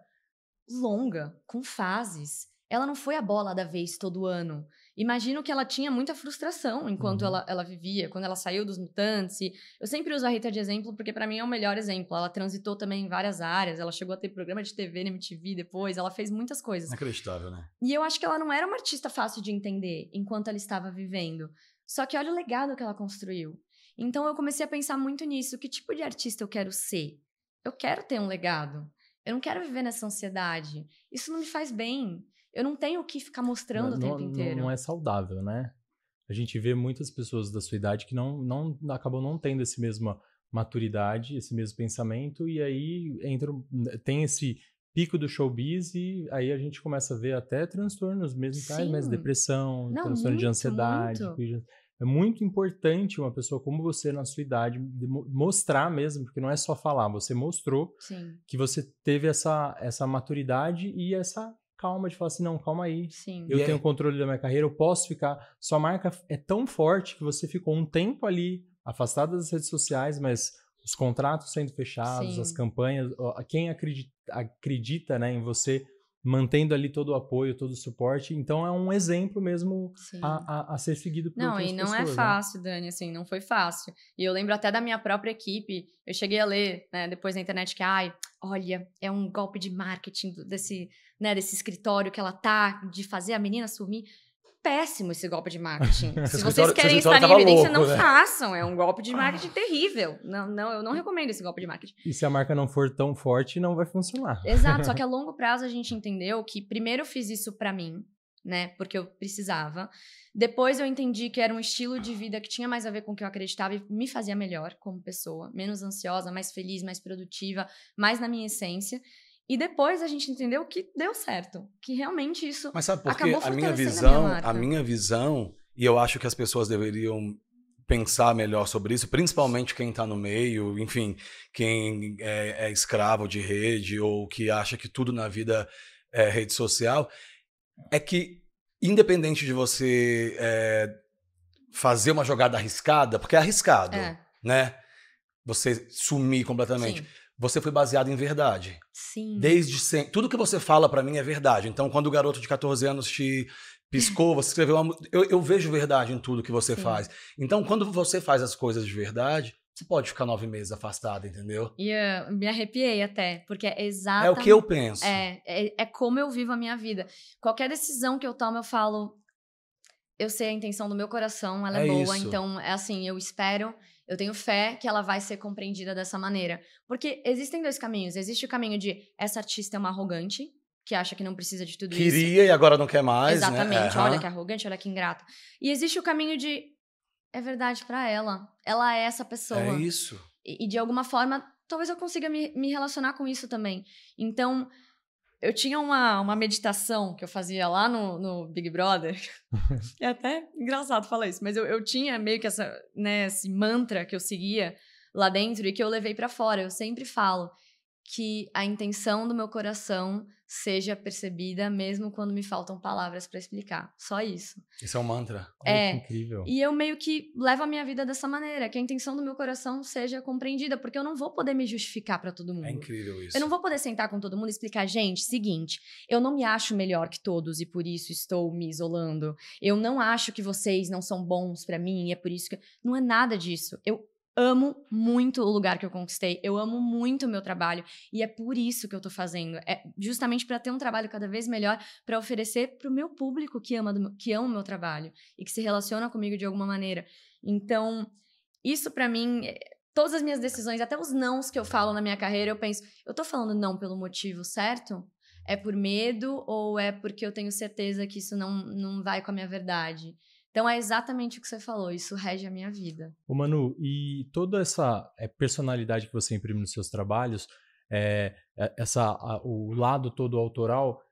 longa, com fases. Ela não foi a bola da vez todo ano. Imagino que ela tinha muita frustração enquanto uhum. ela, ela vivia, quando ela saiu dos mutantes. eu sempre uso a Rita de exemplo porque para mim é o melhor exemplo. Ela transitou também em várias áreas, ela chegou a ter programa de TV na MTV depois, ela fez muitas coisas. Inacreditável, né? E eu acho que ela não era uma artista fácil de entender enquanto ela estava vivendo. Só que olha o legado que ela construiu. Então eu comecei a pensar muito nisso, que tipo de artista eu quero ser? Eu quero ter um legado. Eu não quero viver nessa ansiedade. Isso não me faz bem. Eu não tenho o que ficar mostrando não, o tempo inteiro. Não é saudável, né? A gente vê muitas pessoas da sua idade que não, não acabam não tendo esse mesma maturidade, esse mesmo pensamento, e aí entra, tem esse pico do showbiz e aí a gente começa a ver até transtornos mesmo, tais, mas depressão, não, transtorno muito, de ansiedade. Muito. É muito importante uma pessoa como você, na sua idade, mostrar mesmo, porque não é só falar, você mostrou Sim. que você teve essa, essa maturidade e essa calma de falar assim, não, calma aí. Sim. Eu e é tenho aí? controle da minha carreira, eu posso ficar. Sua marca é tão forte que você ficou um tempo ali afastada das redes sociais, mas os contratos sendo fechados, Sim. as campanhas, quem acredita, acredita né, em você mantendo ali todo o apoio, todo o suporte. Então é um exemplo mesmo a, a, a, ser seguido por Não, e não é pessoas, é fácil, né? Dani, assim, não foi fácil. E eu lembro até da minha própria equipe, eu cheguei a ler, né, depois na internet que, ai, olha, é um golpe de marketing desse né, desse escritório que ela tá, de fazer a menina sumir. Péssimo esse golpe de marketing. (laughs) se vocês querem estar em evidência, louco, não né? façam. É um golpe de ah. marketing terrível. Não, não, eu não recomendo esse golpe de marketing. E se a marca não for tão forte, não vai funcionar. Exato. Só que a (laughs) longo prazo a gente entendeu que primeiro eu fiz isso para mim, né? Porque eu precisava. Depois eu entendi que era um estilo de vida que tinha mais a ver com o que eu acreditava e me fazia melhor como pessoa, menos ansiosa, mais feliz, mais produtiva, mais na minha essência. E depois a gente entendeu que deu certo, que realmente isso Mas sabe por quê? A minha visão, a minha, a minha visão, e eu acho que as pessoas deveriam pensar melhor sobre isso, principalmente quem está no meio, enfim, quem é, é, escravo de rede ou que acha que tudo na vida é rede social, é que independente de você é, fazer uma jogada arriscada, porque é arriscado, é. né? Você sumir completamente. Sim você foi baseado em verdade. Sim. Desde sempre. Tudo que você fala para mim é verdade. Então, quando o garoto de 14 anos te piscou, você escreveu uma. Eu, eu vejo verdade em tudo que você Sim. faz. Então, quando você faz as coisas de verdade, você pode ficar nove meses afastada, entendeu? E ah, me arrepiei até, porque é exatamente. É o que eu penso. É, é, é como eu vivo a minha vida. Qualquer decisão que eu tomo, eu falo. Eu sei a intenção do meu coração, ela é, é boa, isso. então, é assim, eu espero eu tenho fé que ela vai ser compreendida dessa maneira. Porque existem dois caminhos. Existe o caminho de essa artista é uma arrogante, que acha que não precisa de tudo Queria isso. Queria e agora não quer mais. Né? Exatamente. Né? Olha que arrogante, olha que ingrata. E existe o caminho de é verdade para ela. Ela é essa é pessoa. É isso. E, e de alguma forma, talvez eu consiga me, me relacionar com isso também. Então, eu tinha uma, uma meditação que eu fazia lá no, no Big Brother. (laughs) é até engraçado falar isso, mas eu, eu tinha meio que essa, né, esse mantra que eu seguia lá dentro e que eu levei para fora. Eu sempre falo que a intenção do meu coração seja percebida, mesmo quando me faltam palavras para explicar. Só isso. Isso é um mantra. Olha é. incrível. E eu meio que levo a minha vida dessa maneira, que a intenção do meu coração seja compreendida, porque eu não vou poder me justificar para todo mundo. É incrível isso. Eu não vou poder sentar com todo mundo e explicar, gente, seguinte, eu não me acho melhor que todos e por isso estou me isolando. Eu não acho que vocês não são bons para mim e é por isso que não é nada disso. Eu amo muito o lugar que eu conquistei, eu amo muito o meu trabalho e é por isso que eu tô fazendo, é justamente para ter um trabalho cada vez melhor para oferecer pro meu público que ama do, que ama o meu trabalho e que se relaciona comigo de alguma maneira. Então, isso para mim é, Todas as minhas decisões, até os nãos que eu falo na minha carreira, eu penso, eu tô falando não pelo motivo certo? É por medo ou é porque eu tenho certeza que isso não, não vai com a minha verdade? Então é exatamente o que você falou, isso rege a minha vida. O Manu, e toda essa é, personalidade que você imprime nos seus trabalhos, é, é essa, o lado todo autoral,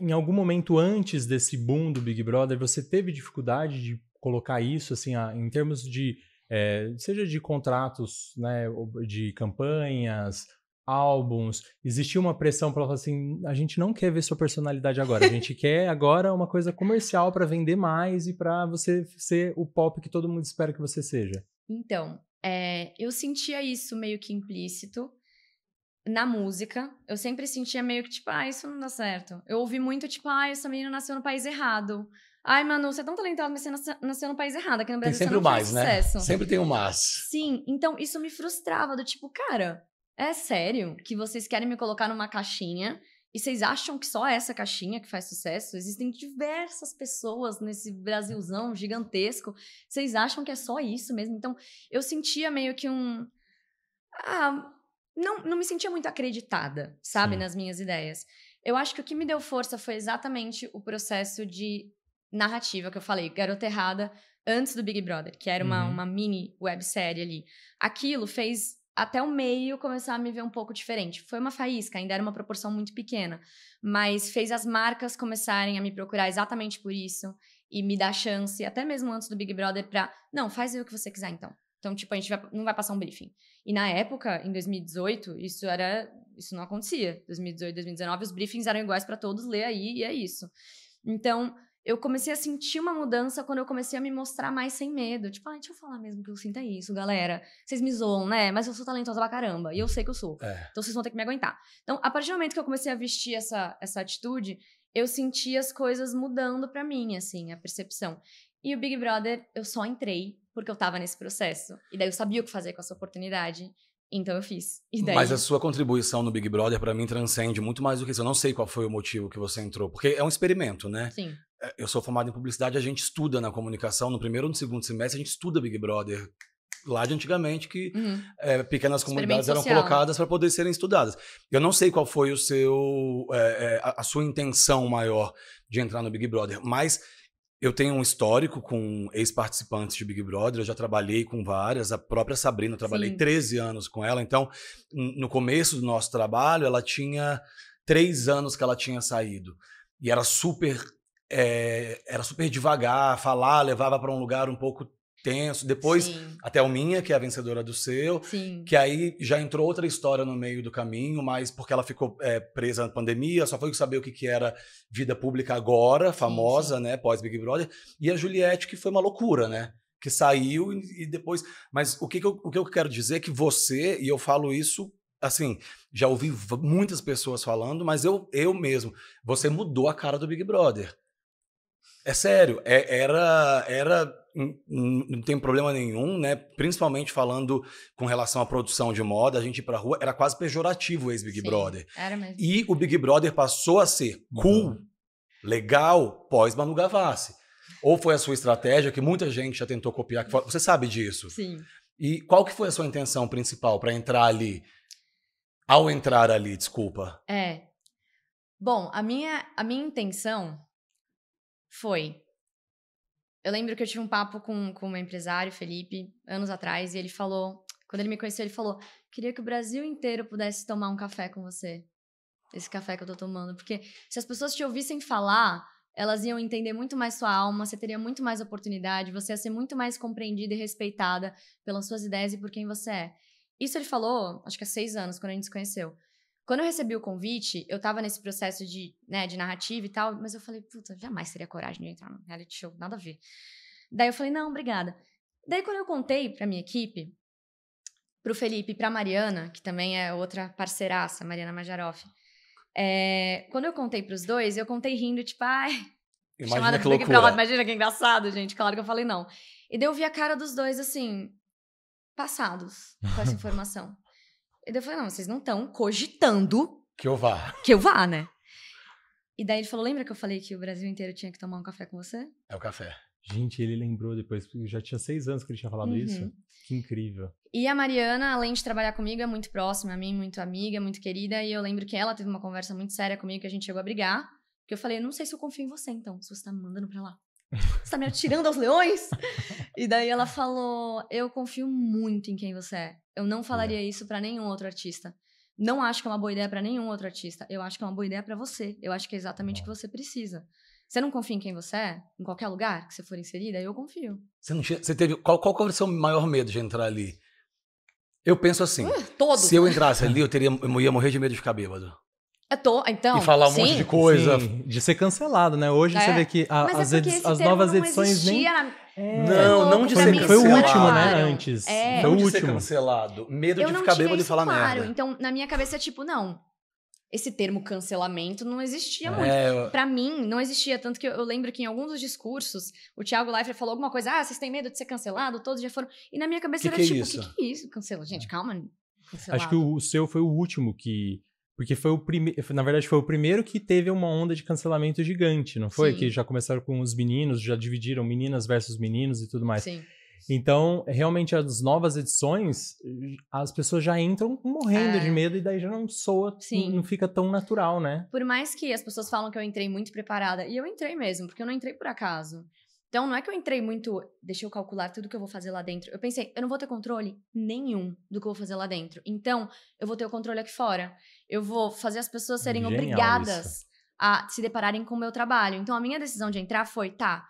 em algum momento antes desse boom do Big Brother, você teve dificuldade de colocar isso assim, em termos de é, seja de contratos, né, de campanhas, álbuns, existia uma pressão para falar assim, a gente não quer ver sua personalidade agora, a gente (laughs) quer agora uma coisa comercial para vender mais e para você ser o pop que todo mundo espera que você seja. Então, é, eu sentia isso meio que implícito na música. Eu sempre sentia meio que tipo, ah, isso não dá certo. Eu ouvi muito tipo, ah, essa menina nasceu no país errado. Ai, Manu, você é tão talentosa, mas você nasceu no país errado. Aqui no Brasil tem sempre o mais, né? Sucesso. Sempre tem o um Sim, então isso me frustrava, do tipo, cara, é sério que vocês querem me colocar numa caixinha e vocês acham que só essa caixinha que faz sucesso? Existem diversas pessoas nesse Brasilzão gigantesco. Vocês acham que é só isso mesmo? Então, eu sentia meio que um. Ah, não, não me sentia muito acreditada, sabe, Sim. nas minhas ideias. Eu acho que o que me deu força foi exatamente o processo de narrativa que eu falei, Garota Errada, antes do Big Brother, que era uma, uhum. uma mini websérie ali. Aquilo fez até o meio começar a me ver um pouco diferente. Foi uma faísca, ainda era uma proporção muito pequena, mas fez as marcas começarem a me procurar exatamente por isso e me dar chance, até mesmo antes do Big Brother, pra não, faz o que você quiser então. Então, tipo, a gente vai, não vai passar um briefing. E na época, em 2018, isso era. Isso não acontecia. 2018, 2019, os briefings eram iguais para todos, lê aí e é isso. Então, eu comecei a sentir uma mudança quando eu comecei a me mostrar mais sem medo. Tipo, ah, deixa eu falar mesmo que eu sinto isso, galera. Vocês me zoam, né? Mas eu sou talentosa pra caramba. E eu sei que eu sou. É. Então vocês vão ter que me aguentar. Então, a partir do momento que eu comecei a vestir essa, essa atitude, eu senti as coisas mudando pra mim, assim, a percepção. E o Big Brother, eu só entrei porque eu tava nesse processo. E daí eu sabia o que fazer com essa oportunidade. Então eu fiz. Daí... Mas a sua contribuição no Big Brother, para mim, transcende muito mais do que isso. Eu não sei qual foi o motivo que você entrou, porque é um experimento, né? Sim eu sou formado em publicidade, a gente estuda na comunicação, no primeiro ou no segundo semestre, a gente estuda Big Brother. Lá de antigamente, que uhum. é, pequenas comunidades eram colocadas para poder serem estudadas. Eu não sei qual foi o seu, é, a, a sua intenção maior de entrar no Big Brother, mas eu tenho um histórico com ex-participantes de Big Brother, eu já trabalhei com várias, a própria Sabrina, eu trabalhei Sim. 13 anos com ela, então no começo do nosso trabalho ela tinha três anos que ela tinha saído. E era super é, era super devagar, falar, levava para um lugar um pouco tenso. Depois, Sim. até o Minha, que é a vencedora do seu, Sim. que aí já entrou outra história no meio do caminho, mas porque ela ficou é, presa na pandemia, só foi saber o que, que era vida pública agora, famosa, Sim. né, pós Big Brother. E a Juliette, que foi uma loucura, né? Que saiu e, e depois. Mas o que, que, eu, o que eu quero dizer é que você, e eu falo isso assim, já ouvi muitas pessoas falando, mas eu, eu mesmo, você mudou a cara do Big Brother. É sério, é, era, era não tem problema nenhum, né? Principalmente falando com relação à produção de moda, a gente ir pra rua era quase pejorativo o ex-Big Brother. Era mesmo. E o Big Brother passou a ser uhum. cool, uhum. legal, pós Manu Gavassi. Ou foi a sua estratégia que muita gente já tentou copiar, que você sabe disso. Sim. E qual que foi a sua intenção principal para entrar ali? Ao entrar ali, desculpa. É. Bom, a minha a minha intenção foi. Eu lembro que eu tive um papo com, com um empresário, Felipe, anos atrás, e ele falou. Quando ele me conheceu, ele falou: queria que o Brasil inteiro pudesse tomar um café com você. Esse café que eu tô tomando. Porque se as pessoas te ouvissem falar, elas iam entender muito mais sua alma, você teria muito mais oportunidade, você ia ser muito mais compreendida e respeitada pelas suas ideias e por quem você é. Isso ele falou, acho que há seis anos, quando a gente se conheceu. Quando eu recebi o convite, eu tava nesse processo de, né, de narrativa e tal, mas eu falei, puta, jamais teria coragem de entrar no reality show, nada a ver. Daí eu falei, não, obrigada. Daí quando eu contei pra minha equipe, pro Felipe e pra Mariana, que também é outra parceiraça, Mariana Majaroff, é, quando eu contei pros dois, eu contei rindo, tipo, ai... Imagina chamada que Big imagina que engraçado, gente, claro que eu falei não. E daí eu vi a cara dos dois, assim, passados com essa (laughs) informação. E daí eu falei, não, vocês não estão cogitando. Que eu vá. Que eu vá, né? E daí ele falou: lembra que eu falei que o Brasil inteiro tinha que tomar um café com você? É o café. Gente, ele lembrou depois, porque já tinha seis anos que ele tinha falado uhum. isso. Que incrível. E a Mariana, além de trabalhar comigo, é muito próxima a mim, muito amiga, muito querida. E eu lembro que ela teve uma conversa muito séria comigo, que a gente chegou a brigar. Porque eu falei, não sei se eu confio em você, então, se você tá me mandando pra lá. Você tá me atirando aos leões? E daí ela falou: Eu confio muito em quem você é. Eu não falaria é. isso para nenhum outro artista. Não acho que é uma boa ideia para nenhum outro artista. Eu acho que é uma boa ideia para você. Eu acho que é exatamente o que você precisa. Você não confia em quem você é? Em qualquer lugar que você for inserida, eu confio. Você não você teve qual qual foi o seu maior medo de entrar ali? Eu penso assim. Uh, se eu entrasse ali, eu teria eu ia morrer de medo de ficar bêbado. Eu tô, então. E falar um sim. monte de coisa, sim. de ser cancelado, né? Hoje é. você vê que a, é as, é edi as novas edições nem. Assim, né? É. Não, não de ser cancelado. Foi o último, né? Antes. É. Foi o último. cancelado. Medo eu de ficar bêbado e falar claro. merda. Então, na minha cabeça, é tipo, não. Esse termo cancelamento não existia é, muito. Eu... Para mim, não existia. Tanto que eu, eu, lembro que em alguns dos discursos, o Thiago Leifert falou alguma coisa. Ah, vocês têm medo de ser cancelado? Todos já foram. E na minha cabeça que era que é tipo, o que, que é isso? Cancela. Gente, calma. Cancelado. Acho que o seu foi o último que porque foi o primeiro. Eh, na verdade, foi o primeiro que teve uma onda de cancelamento gigante, não foi? Sim. Que já começaram com os meninos, já dividiram meninas versus meninos e tudo mais. Sim. Então, realmente, as novas edições, as pessoas já entram morrendo é. de medo e daí já não soa, Sim. não fica tão natural, né? Por mais que as pessoas falam que eu entrei muito preparada, e eu entrei mesmo, porque eu não entrei por acaso. Então, não é que eu entrei muito, deixa eu calcular tudo que eu vou fazer lá dentro. Eu pensei, eu não vou ter controle nenhum do que eu vou fazer lá dentro. Então, eu vou ter o controle aqui fora. Eu vou fazer as pessoas serem Genial obrigadas isso. a se depararem com o meu trabalho. Então a minha decisão de entrar foi, tá,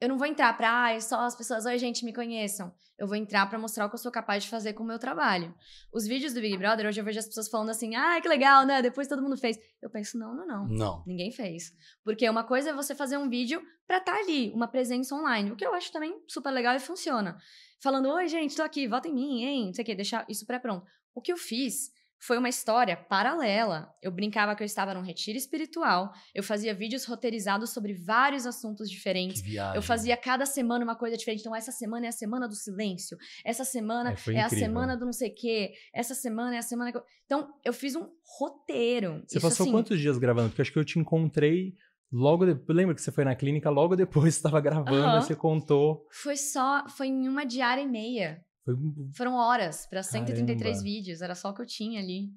eu não vou entrar pra, ai, só as pessoas, oi gente, me conheçam. Eu vou entrar para mostrar o que eu sou capaz de fazer com o meu trabalho. Os vídeos do Big Brother, hoje eu vejo as pessoas falando assim, ah, que legal, né? Depois todo mundo fez. Eu penso, não, não, não. Não. Ninguém fez. Porque uma coisa é você fazer um vídeo pra estar tá ali, uma presença online, o que eu acho também super legal e funciona. Falando, oi gente, tô aqui, vota em mim, hein? Não sei o quê, deixar isso pré-pronto. O que eu fiz foi uma história paralela. Eu brincava que eu estava num retiro espiritual, eu fazia vídeos roteirizados sobre vários assuntos diferentes. Eu fazia cada semana uma coisa diferente. Então, essa semana é a semana do silêncio, essa semana é, é a semana do não sei o quê, essa semana é a semana que eu... Então, eu fiz um roteiro. Você Isso, passou assim... quantos dias gravando? Porque acho que eu te encontrei logo depois. lembra que você foi na clínica logo depois estava gravando uhum. você contou foi só foi em uma diária e meia foi... Foram horas para 133 Caramba. vídeos, era só o que eu tinha ali.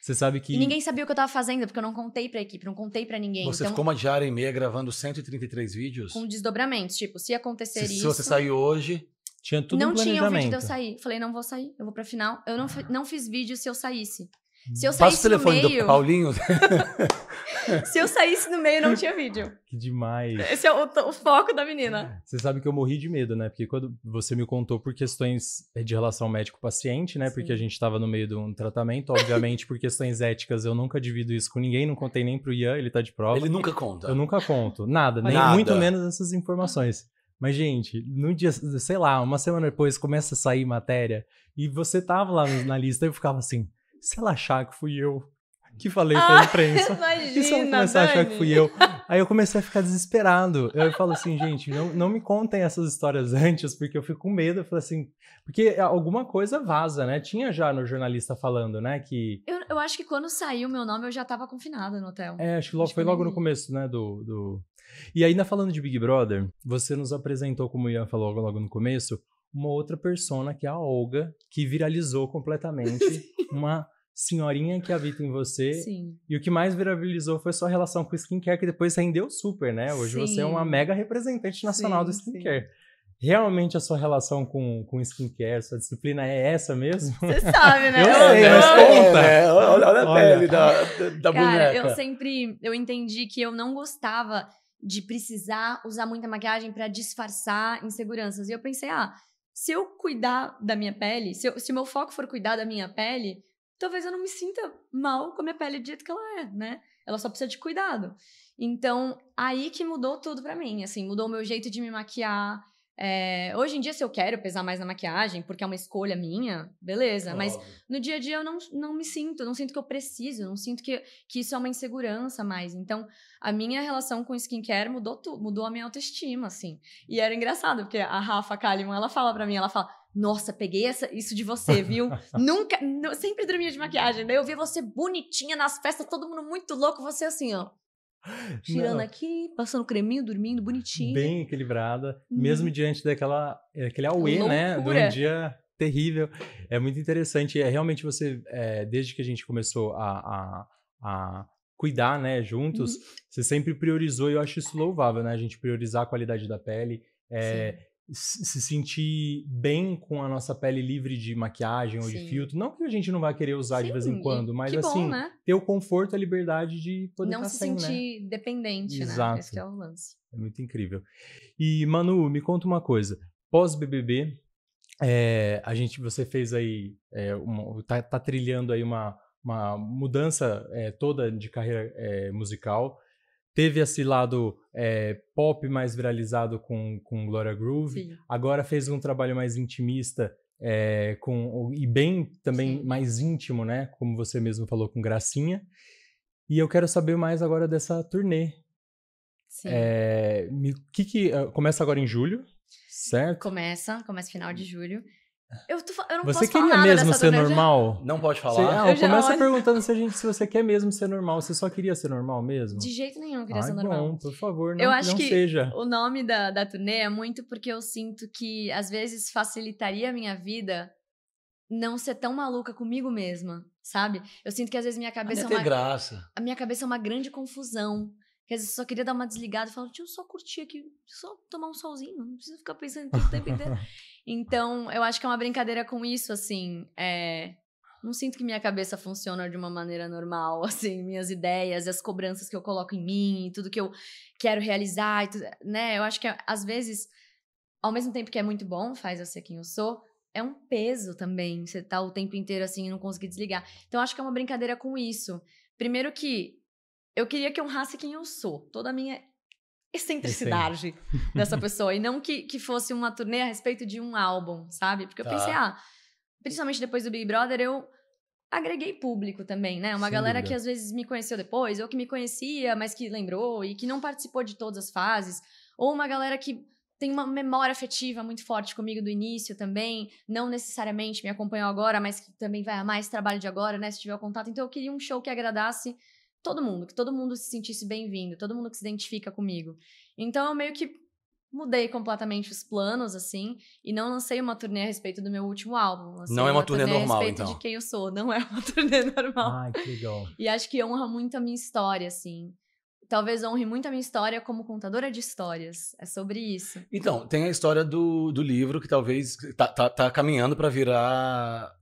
Você sabe que. E ninguém sabia o que eu tava fazendo, porque eu não contei pra equipe, não contei pra ninguém. Você então... ficou uma diária e meia gravando 133 vídeos? Com desdobramentos, tipo, se acontecer se, isso. Se você sair hoje. Tinha tudo Não tinha o vídeo de eu sair. Falei, não vou sair, eu vou pra final. Eu não, ah. não fiz vídeo se eu saísse. Se eu Passa saísse o telefone no meio, do Paulinho. (laughs) se eu saísse no meio, não tinha vídeo. Que demais. Esse é o, o, foco da menina. Você sabe que eu morri de medo, né? Porque quando você me contou por questões eh, de relação médico-paciente, né? Sim. Porque a gente estava no meio de um tratamento. Obviamente, por questões éticas, eu nunca divido isso com ninguém. Não contei nem pro Ian, ele tá de prova. Ele nunca conta. Eu nunca conto. Nada, nem nada. muito menos essas informações. Mas, gente, no dia, sei lá, uma semana depois começa a sair matéria e você tava lá na lista e eu ficava assim, se ela achar que fui eu que hum. falei pra ah, imprensa, (laughs) imagina, e se ela começar Dani. a achar que fui eu, aí eu comecei a ficar desesperado. Eu falo assim, gente, não, não me contem essas histórias (laughs) antes, porque eu fico com medo. Eu falo assim, porque alguma coisa vaza, né? Tinha já no jornalista falando, né? Que. Eu, eu acho que quando saiu meu nome, eu já tava confinada no hotel. É, acho que logo, acho foi que... logo no começo, né? Do, do... E ainda falando de Big Brother, você nos apresentou, como o Ian falou logo no começo, uma outra persona, que é a Olga, que viralizou completamente. (laughs) uma senhorinha que habita em você. Sim. E o que mais viralizou foi sua relação com o skincare, que depois rendeu super, né? Hoje sim. você é uma mega representante nacional sim, do skincare. Sim. Realmente a sua relação com, com skincare, sua disciplina é essa mesmo? Você sabe, né? (laughs) eu sei, mas conta! É, olha, olha, a pele olha. da, da Cara, boneca. eu sempre... Eu entendi que eu não gostava de precisar usar muita maquiagem para disfarçar inseguranças. E eu pensei, ah, se eu cuidar da minha pele, se, eu, se meu foco for cuidar da minha pele, talvez eu não me sinta mal com a minha pele do jeito que ela é, né? Ela só precisa de cuidado. Então, aí que mudou tudo para mim, assim, mudou o meu jeito de me maquiar, é, hoje em dia, se eu quero pesar mais na maquiagem, porque é uma escolha minha, beleza. Mas no dia a dia eu não, não me sinto, não sinto que eu preciso, não sinto que, que isso é uma insegurança mais. Então, a minha relação com skincare mudou tudo, mudou a minha autoestima, assim. E era engraçado, porque a Rafa Kalimann, ela fala pra mim, ela fala, nossa, peguei essa, isso de você, viu? (laughs) Nunca, sempre dormia de maquiagem. Daí eu via você bonitinha nas festas, todo mundo muito louco, você assim, ó. Girando aqui, passando creminho, dormindo, bonitinho. Bem equilibrada, hum. mesmo diante daquela é, aquele é auê, né? De um dia terrível. É muito interessante. É realmente você, é, desde que a gente começou a, a, a cuidar, né, juntos, uhum. você sempre priorizou, e eu acho isso louvável, né? A gente priorizar a qualidade da pele. É, se sentir bem com a nossa pele livre de maquiagem ou Sim. de filtro. Não que a gente não vai querer usar Sim, de vez em quando, mas bom, assim, né? ter o conforto e a liberdade de poder Não se sem, né? sentir né? dependente, Exato. né? Esse é o lance. É muito incrível. E, Manu, me conta uma coisa. Pós-BBB, é, eh, a gente, você fez aí, é, uma, tá, tá, trilhando aí uma, uma mudança é, toda de carreira musical teve esse lado é, pop mais viralizado com, com Gloria Groove, Sim. agora fez um trabalho mais intimista é, com e bem também Sim. mais íntimo, né? Como você mesmo falou com Gracinha. E eu quero saber mais agora dessa turnê. Sim. É, que que ah, começa agora em julho, certo? Começa, começa final de hum. julho. Eu, tô, eu não você posso queria falar mesmo ser normal? Não pode falar. Você, ah, eu começa olho. perguntando se, a gente, se você quer mesmo ser normal. Você só queria ser normal mesmo? De jeito nenhum eu queria Ai, ser normal. Bom, por favor, não, eu acho não que seja. O nome da, da turnê é muito porque eu sinto que às vezes facilitaria a minha vida não ser tão maluca comigo mesma, sabe? Eu sinto que às vezes minha cabeça é uma graça. A minha cabeça é uma grande confusão que às vezes só queria dar uma desligada e falar, deixa eu só curtir aqui, só tomar um solzinho, não precisa ficar pensando o tempo inteiro. (laughs) Então, eu acho que é uma brincadeira com isso, assim. É... Não sinto que minha cabeça funciona de uma maneira normal, (laughs) assim, minhas ideias, as cobranças que eu coloco em mim, tudo que eu quero realizar, tudo, né? Eu acho que às vezes, ao mesmo tempo que é muito bom, faz eu ser quem eu sou, é um peso também. Você tá o tempo inteiro assim e não conseguir desligar. Então, acho que é uma brincadeira com isso. Primeiro que eu queria que honrasse quem eu sou, toda a minha excentricidade dessa (laughs) pessoa. E não que, que fosse uma turnê a respeito de um álbum, sabe? Porque tá. eu pensei, ah, principalmente depois do Big Brother, eu agreguei público também, né? Uma Sim, galera que às vezes me conheceu depois, ou que me conhecia, mas que lembrou e que não participou de todas as fases, ou uma galera que tem uma memória afetiva muito forte comigo do início também, não necessariamente me acompanhou agora, mas que também vai a mais trabalho de agora, né? Se tiver o contato. Então eu queria um show que agradasse todo mundo, que todo mundo se sentisse bem-vindo, todo mundo que se identifica comigo. Então eu meio que mudei completamente os planos, assim, e não lancei uma turnê a respeito do meu último álbum. Lancei não é uma, uma turnê, turnê, normal, a respeito então. de quem eu sou, não é uma (laughs) turnê normal. Ai, que legal. E acho que honra muito a minha história, assim. Talvez honre muito a minha história como contadora de histórias. É sobre isso. Então, tem a história do, do livro que talvez tá, tá, tá caminhando para virar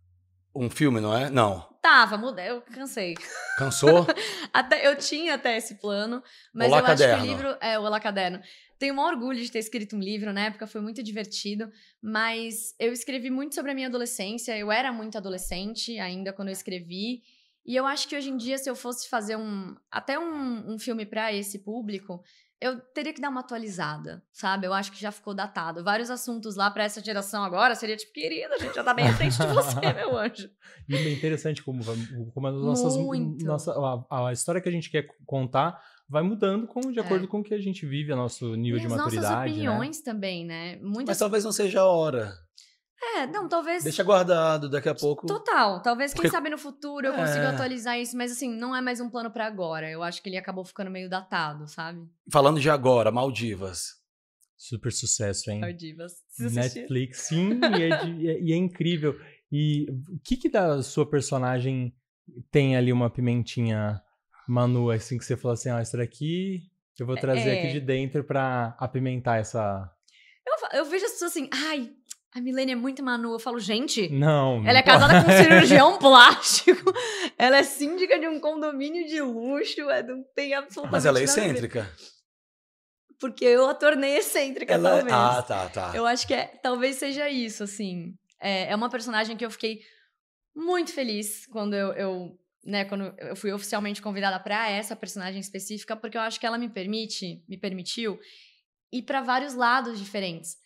um filme, não é? Não. Tava, mudei, eu cansei. Cansou? (laughs) até, eu tinha até esse plano, mas Olá, eu caderno. acho que o livro. É, o Olá Caderno. Tenho um orgulho de ter escrito um livro na né, época, foi muito divertido, mas eu escrevi muito sobre a minha adolescência. Eu era muito adolescente ainda quando eu escrevi. E eu acho que hoje em dia, se eu fosse fazer um até um, um filme para esse público, eu teria que dar uma atualizada, sabe? Eu acho que já ficou datado. Vários assuntos lá para essa geração agora seria tipo, querida, a gente já tá bem atento de você, (laughs) meu anjo. E é interessante como, como as nossas, nossa, a, a, história que a gente quer contar vai mudando com, de é. acordo é. com o que a gente vive, o nosso nível e de as maturidade. Nossas né? opiniões né? também, né? Muitas... Mas talvez não seja a hora. É, não, talvez. Deixa guardado daqui a pouco. Total. Talvez, quem sabe no futuro eu é. consiga é... atualizar isso, mas assim, não é mais um plano para agora. Eu acho que ele acabou ficando meio datado, sabe? Falando de agora, Maldivas. Super sucesso, hein? Maldivas. Netflix, sim, e é, de, é, e é incrível. E o que que da sua personagem tem ali uma pimentinha, Manu, assim, que você falou assim, ó, ah, essa daqui eu vou é, trazer é... aqui de dentro pra apimentar essa... Eu, eu vejo as pessoas assim, ai, a Milene é muito Manu. Eu falo, gente. Não. Ela é casada com um cirurgião (laughs) plástico. Ela é síndica de um condomínio de luxo. Ela é, não tem absolutamente. Mas ela é excêntrica. Porque eu a tornei excêntrica, ela... É- talvez. Ah, tá, tá. Eu acho que é, talvez seja isso, assim. É, é uma personagem que eu fiquei muito feliz quando eu, eu, né, quando eu fui oficialmente convidada para essa personagem específica, porque eu acho que ela me permite, me permitiu ir para vários lados diferentes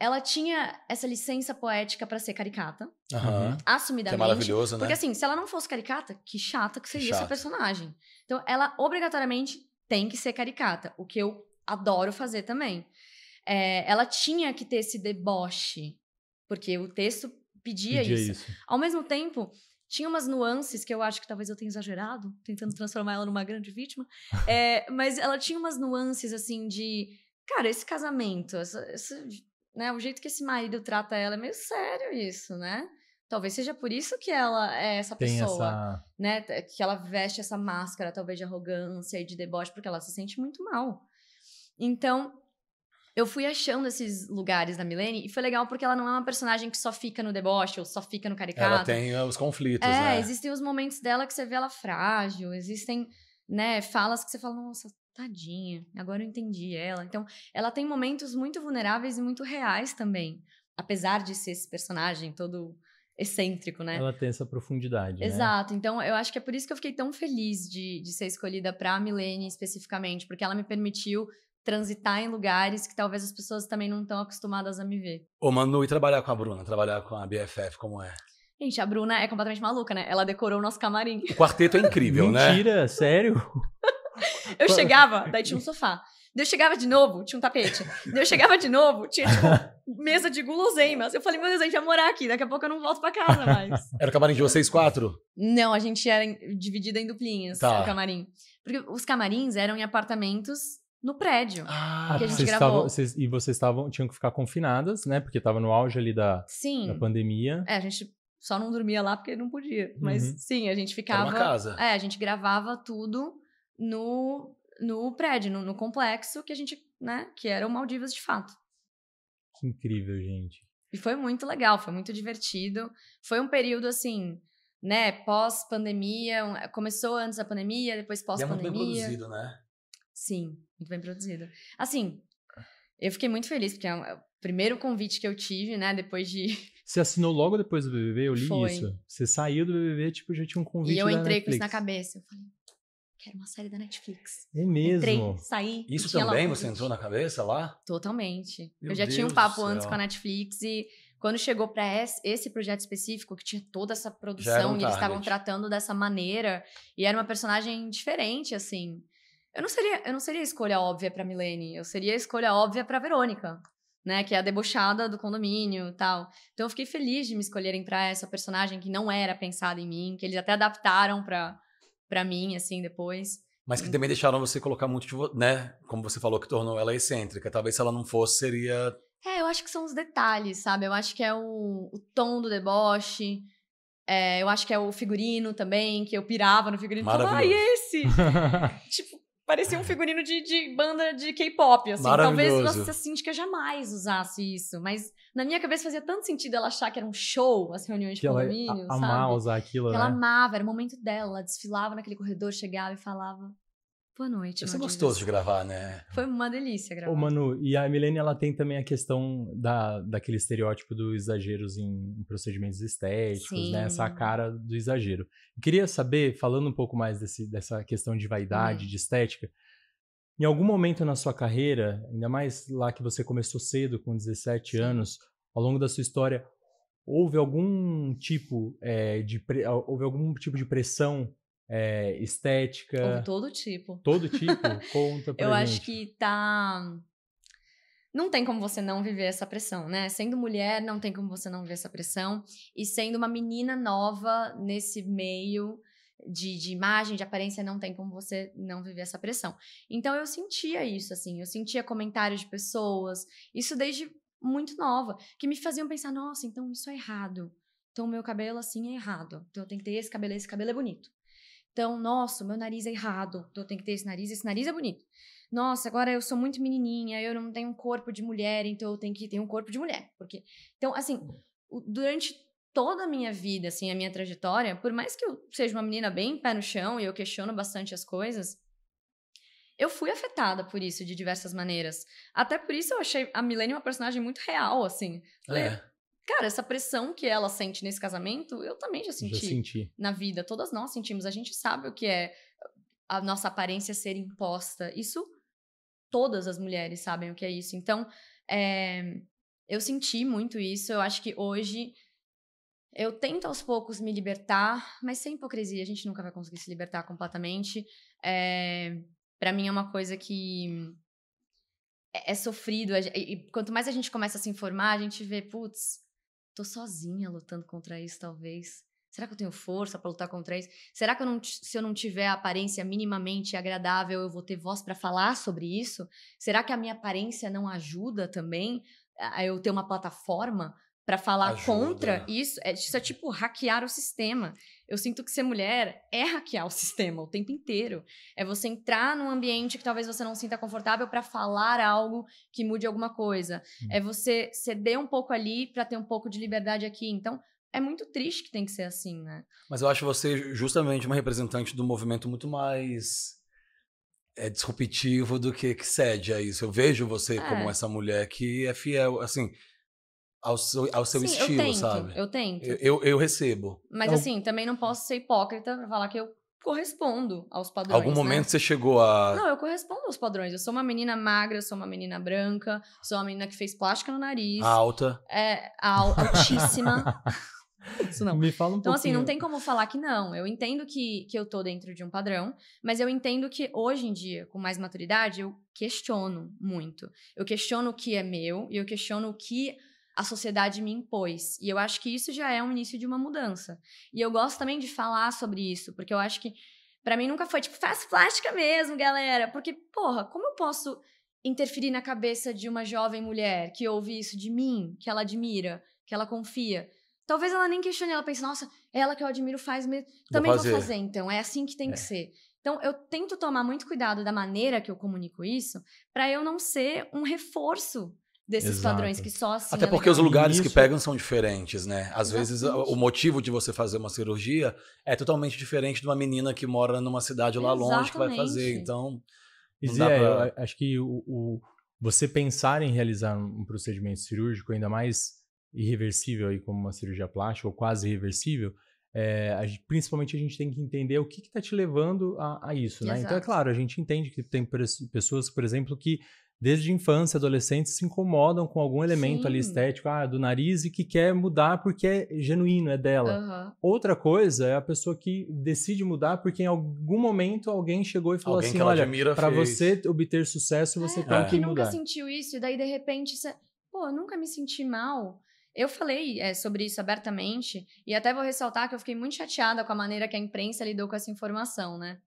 ela tinha essa licença poética para ser caricata. Uhum. Assumidamente. Que é maravilhoso, né? Porque assim, se ela não fosse caricata, que chata que seria essa personagem. Então, ela obrigatoriamente tem que ser caricata, o que eu adoro fazer também. É, ela tinha que ter esse deboche, porque o texto pedia, pedia isso. isso. Ao mesmo tempo, tinha umas nuances que eu acho que talvez eu tenha exagerado, tentando transformar ela numa grande vítima. (laughs) é, mas ela tinha umas nuances assim de. Cara, esse casamento, essa, essa né, o jeito que esse marido trata ela é meio sério isso, né? Talvez seja por isso que ela é essa Tem pessoa, essa... né? Que ela veste essa máscara, talvez de arrogância e de deboche, porque ela se sente muito mal. Então, eu fui achando esses lugares da Milene e foi legal porque ela não é uma personagem que só fica no deboche ou só fica no caricato. Ela tem eh, os conflitos, é, né? existem os momentos dela que você vê ela frágil, existem, né, falas que você fala, nossa, tadinha, agora eu entendi ela. Então, ela tem momentos muito vulneráveis e muito reais também. Apesar de ser esse personagem todo excêntrico, né? Ela tem essa profundidade. Né? Exato. Né? Então, eu acho que é por isso que eu fiquei tão feliz de, de ser escolhida para a Milene especificamente, porque ela me permitiu transitar em lugares que talvez as pessoas também não estão acostumadas a me ver. Ô, Manu, e trabalhar com a Bruna? Trabalhar com a BFF, como é? Gente, a Bruna é completamente maluca, né? Ela decorou o nosso camarim. O quarteto é incrível, né? Mentira, sério? (laughs) Eu chegava, daí tinha um sofá. Daí eu chegava de novo, tinha um tapete. Daí eu chegava de novo, tinha, tipo, (laughs) mesa de guloseimas. Eu falei, meu Deus, a gente vai morar aqui, daqui a pouco eu não volto pra casa mais. (laughs) Era o camarim de vocês quatro? Não, a gente era dividida em duplinhas, tá. o camarim. Porque os camarins eram em apartamentos no prédio ah, que a gente gravou. Tavam, vocês, e vocês estavam, tinham que ficar confinadas, né? Porque tava no auge ali da, sim. da pandemia. É, a gente só não dormia lá porque não podia. Mas uhum. sim, a gente ficava. Era uma casa. É, a gente gravava tudo no, no prédio, no, no complexo que a gente, né, que era o Maldivas de fato. Que incrível, gente. E foi muito legal, foi muito divertido. Foi um período assim, né, pós-pandemia, eh, começou antes da pandemia, depois pós-pandemia. É muito bem produzido, né? Sim, muito bem produzido. Assim, eu fiquei muito feliz, porque é, é o primeiro convite que eu tive, né, depois de... (laughs) Você assinou logo depois do BBB? Eu li foi. isso. Você saiu do BBB, tipo, já tinha um convite E eu entrei com isso na cabeça. Eu falei, quero uma série da Netflix. É mesmo? Entrei, saí. Isso também você entrou na cabeça lá? Totalmente. Meu eu já Deus tinha um papo antes com a Netflix e quando chegou para esse projeto específico, que tinha toda essa produção um e eles estavam tratando dessa maneira, e era uma personagem diferente, assim. Eu não seria, eu não seria a escolha óbvia para Milene, eu seria a escolha óbvia para Verônica. Né, que é a debochada do condomínio tal. Então eu fiquei feliz de me escolherem para essa personagem que não era pensada em mim, que eles até adaptaram para para mim, assim, depois. Mas que também deixaram você colocar muito de, né? Como você falou, que tornou ela excêntrica. Talvez se ela não fosse, seria. É, eu acho que são os detalhes, sabe? Eu acho que é o, o tom do deboche. É, eu acho que é o figurino também, que eu pirava no figurino. Maravilhoso. (laughs) Tipo, ah, esse! tipo, parecia um figurino de, de banda de K-pop, assim. Talvez nossa síndica jamais usasse isso, mas na minha cabeça fazia tanto sentido ela achar que era um show, as reuniões que de condomínio, ela sabe? amava usar aquilo, que né? Ela amava, era o momento dela, ela desfilava naquele corredor, chegava e falava Boa noite. Isso é gostoso de gravar, né? Foi uma delícia gravar. Ô, Manu, e a Milene, ela tem também a questão da, daquele estereótipo dos exageros em, em, procedimentos estéticos, Sim. né? Essa cara do exagero. Eu queria saber, falando um pouco mais desse, dessa questão de vaidade, hum. de estética, em algum momento na sua carreira, ainda mais lá que você começou cedo, com 17 Sim. anos, ao longo da sua história, houve algum tipo é, de houve algum tipo de pressão é, estética. todo tipo. Todo tipo? (laughs) Conta pra Eu gente. acho que tá. Não tem como você não viver essa pressão, né? Sendo mulher, não tem como você não viver essa pressão. E sendo uma menina nova nesse meio de, de imagem, de aparência, não tem como você não viver essa pressão. Então eu sentia isso, assim. Eu sentia comentários de pessoas. Isso desde muito nova. Que me faziam pensar, nossa, então isso é errado. Então, o meu cabelo assim é errado. Então, eu tenho que ter esse cabelo, esse cabelo é bonito. Então, nossa, meu nariz é errado, então eu tenho que ter esse nariz, esse nariz é bonito. Nossa, agora eu sou muito menininha, eu não tenho um corpo de mulher, então eu tenho que ter um corpo de mulher. Porque, então, assim, durante toda a minha vida, assim, a minha trajetória, por mais que eu seja uma menina bem pé no chão e eu questiono bastante as coisas, eu fui afetada por isso de diversas maneiras. Até por isso eu achei a Milene uma personagem muito real, assim. é. Cara, essa pressão que ela sente nesse casamento, eu também já senti. Já senti. Na vida, todas nós sentimos. A gente sabe o que é a nossa aparência ser imposta. Isso, todas as mulheres sabem o que é isso. Então, é, eu senti muito isso. Eu acho que hoje eu tento aos poucos me libertar, mas sem hipocrisia. A gente nunca vai conseguir se libertar completamente. É, eh, para mim é uma coisa que é, é sofrido. É, e quanto mais a gente começa a se informar, a gente vê, putz, tô sozinha lutando contra isso, talvez. Será que eu tenho força para lutar contra isso? Será que eu não, se eu não tiver a aparência minimamente agradável, eu vou ter voz para falar sobre isso? Será que a minha aparência não ajuda também a eu ter uma plataforma para falar Ajuda. contra isso, é, isso é tipo hackear o sistema. Eu sinto que ser mulher é hackear o sistema o tempo inteiro. É você entrar num ambiente que talvez você não sinta confortável para falar algo que mude alguma coisa. Hum. É você ceder um pouco ali para ter um pouco de liberdade aqui. Então, é muito triste que tem que ser assim, né? Mas eu acho você justamente uma representante do movimento muito mais é disruptivo do que, que cede a isso. Eu vejo você é. como essa mulher que é fiel, assim, ao seu, ao seu Sim, estilo, eu tento, sabe? Eu tento. Eu, eu, recebo. Mas então, assim, também não posso ser hipócrita pra falar que eu correspondo aos padrões. Algum né? momento né? você chegou a. Não, eu correspondo aos padrões. Eu sou uma menina magra, sou uma menina branca, sou uma menina que fez plástica no nariz. Alta. É, al altíssima. (laughs) Isso não. Me fala um então, assim, não tem como falar que não. Eu entendo que, que eu tô dentro de um padrão, mas eu entendo que hoje em dia, com mais maturidade, eu questiono muito. Eu questiono o que é meu e eu questiono o que a sociedade me impôs. E eu acho que isso já é um início de uma mudança. E eu gosto também de falar sobre isso, porque eu acho que para mim nunca foi tipo, faz plástica mesmo, galera, porque porra, como eu posso interferir na cabeça de uma jovem mulher que ouve isso de mim, que ela admira, que ela confia? Talvez ela nem questione, ela pense, nossa, ela que eu admiro faz mesmo. Também vou fazer, vou fazer então. É assim que tem é. que ser. Então, eu tento tomar muito cuidado da maneira que eu comunico isso, para eu não ser um reforço desses Exato. padrões que só assim. Até é porque legal. os lugares Isso. que pegam são diferentes, né? Às vezes o motivo de você fazer uma cirurgia é totalmente diferente de uma menina que mora numa cidade lá Exatamente. longe que vai fazer. Então. Izzy, é, pra... acho que o, o, você pensar em realizar um procedimento cirúrgico, ainda mais irreversível, aí, como uma cirurgia plástica ou quase irreversível, é, a gente, principalmente a gente tem que entender o que está te levando a, a isso, né? Exato. Então, é claro, a gente entende que tem pessoas, por exemplo, que desde infância, adolescentes se incomodam com algum elemento Sim. ali estético, ah, do nariz e que quer mudar porque é genuíno, é dela. Uhum. Outra coisa é a pessoa que decide mudar porque em algum momento alguém chegou e falou alguém assim, olha, para você obter sucesso, você é, tem que mudar. nunca sentiu isso e daí de repente, você... pô, nunca me senti mal. Eu falei é, sobre isso abertamente e até vou ressaltar que eu fiquei muito chateada com a maneira que a imprensa lidou com essa informação, né?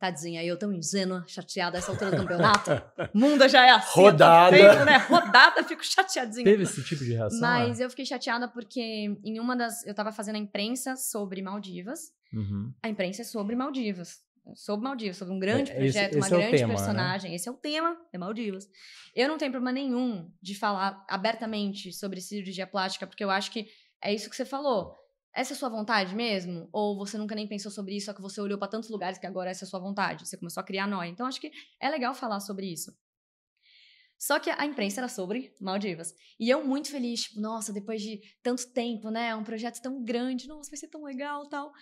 Tadinha, eu tão ingênua, chateada essa altura do campeonato. (laughs) Munda já é assim. Tá Rodada. né? Rodada, fico chateadinha. Teve esse tipo de reação? Mas eu fiquei chateada porque em uma das. Eu tava fazendo a imprensa sobre Maldivas. Uhum. A imprensa é sobre Maldivas. Sobre Maldivas, sobre um é, grande projeto, esse, uma é grande tema, né? personagem. Né? Esse é o tema, é Maldivas. Eu não tenho problema nenhum de falar abertamente sobre cirurgia plástica, porque eu acho que é isso que você falou essa é a sua vontade mesmo? Ou você nunca nem pensou sobre isso, só que você olhou para tantos lugares que agora essa é a sua vontade? Você começou a criar nó. Então, acho que é legal falar sobre isso. Só que a imprensa era sobre Maldivas. E eu muito feliz, tipo, nossa, depois de tanto tempo, né? Um projeto tão grande, nossa, vai ser tão legal tal.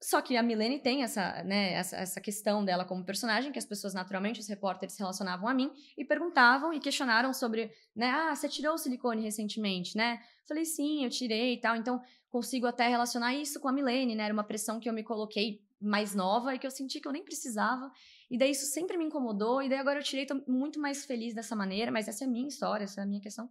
Só que a Milene tem essa, né, essa, essa, questão dela como personagem, que as pessoas, naturalmente, os repórteres se relacionavam a mim e perguntavam e questionaram sobre, né, ah, você tirou o silicone recentemente, né? Falei, sim, eu tirei e tal. Então, consigo até relacionar isso com a Milene, né? Era uma pressão que eu me coloquei mais nova e que eu senti que eu nem precisava. E daí isso sempre me incomodou. E daí agora eu tirei, tô muito mais feliz dessa maneira. Mas essa é a minha história, essa é a minha questão.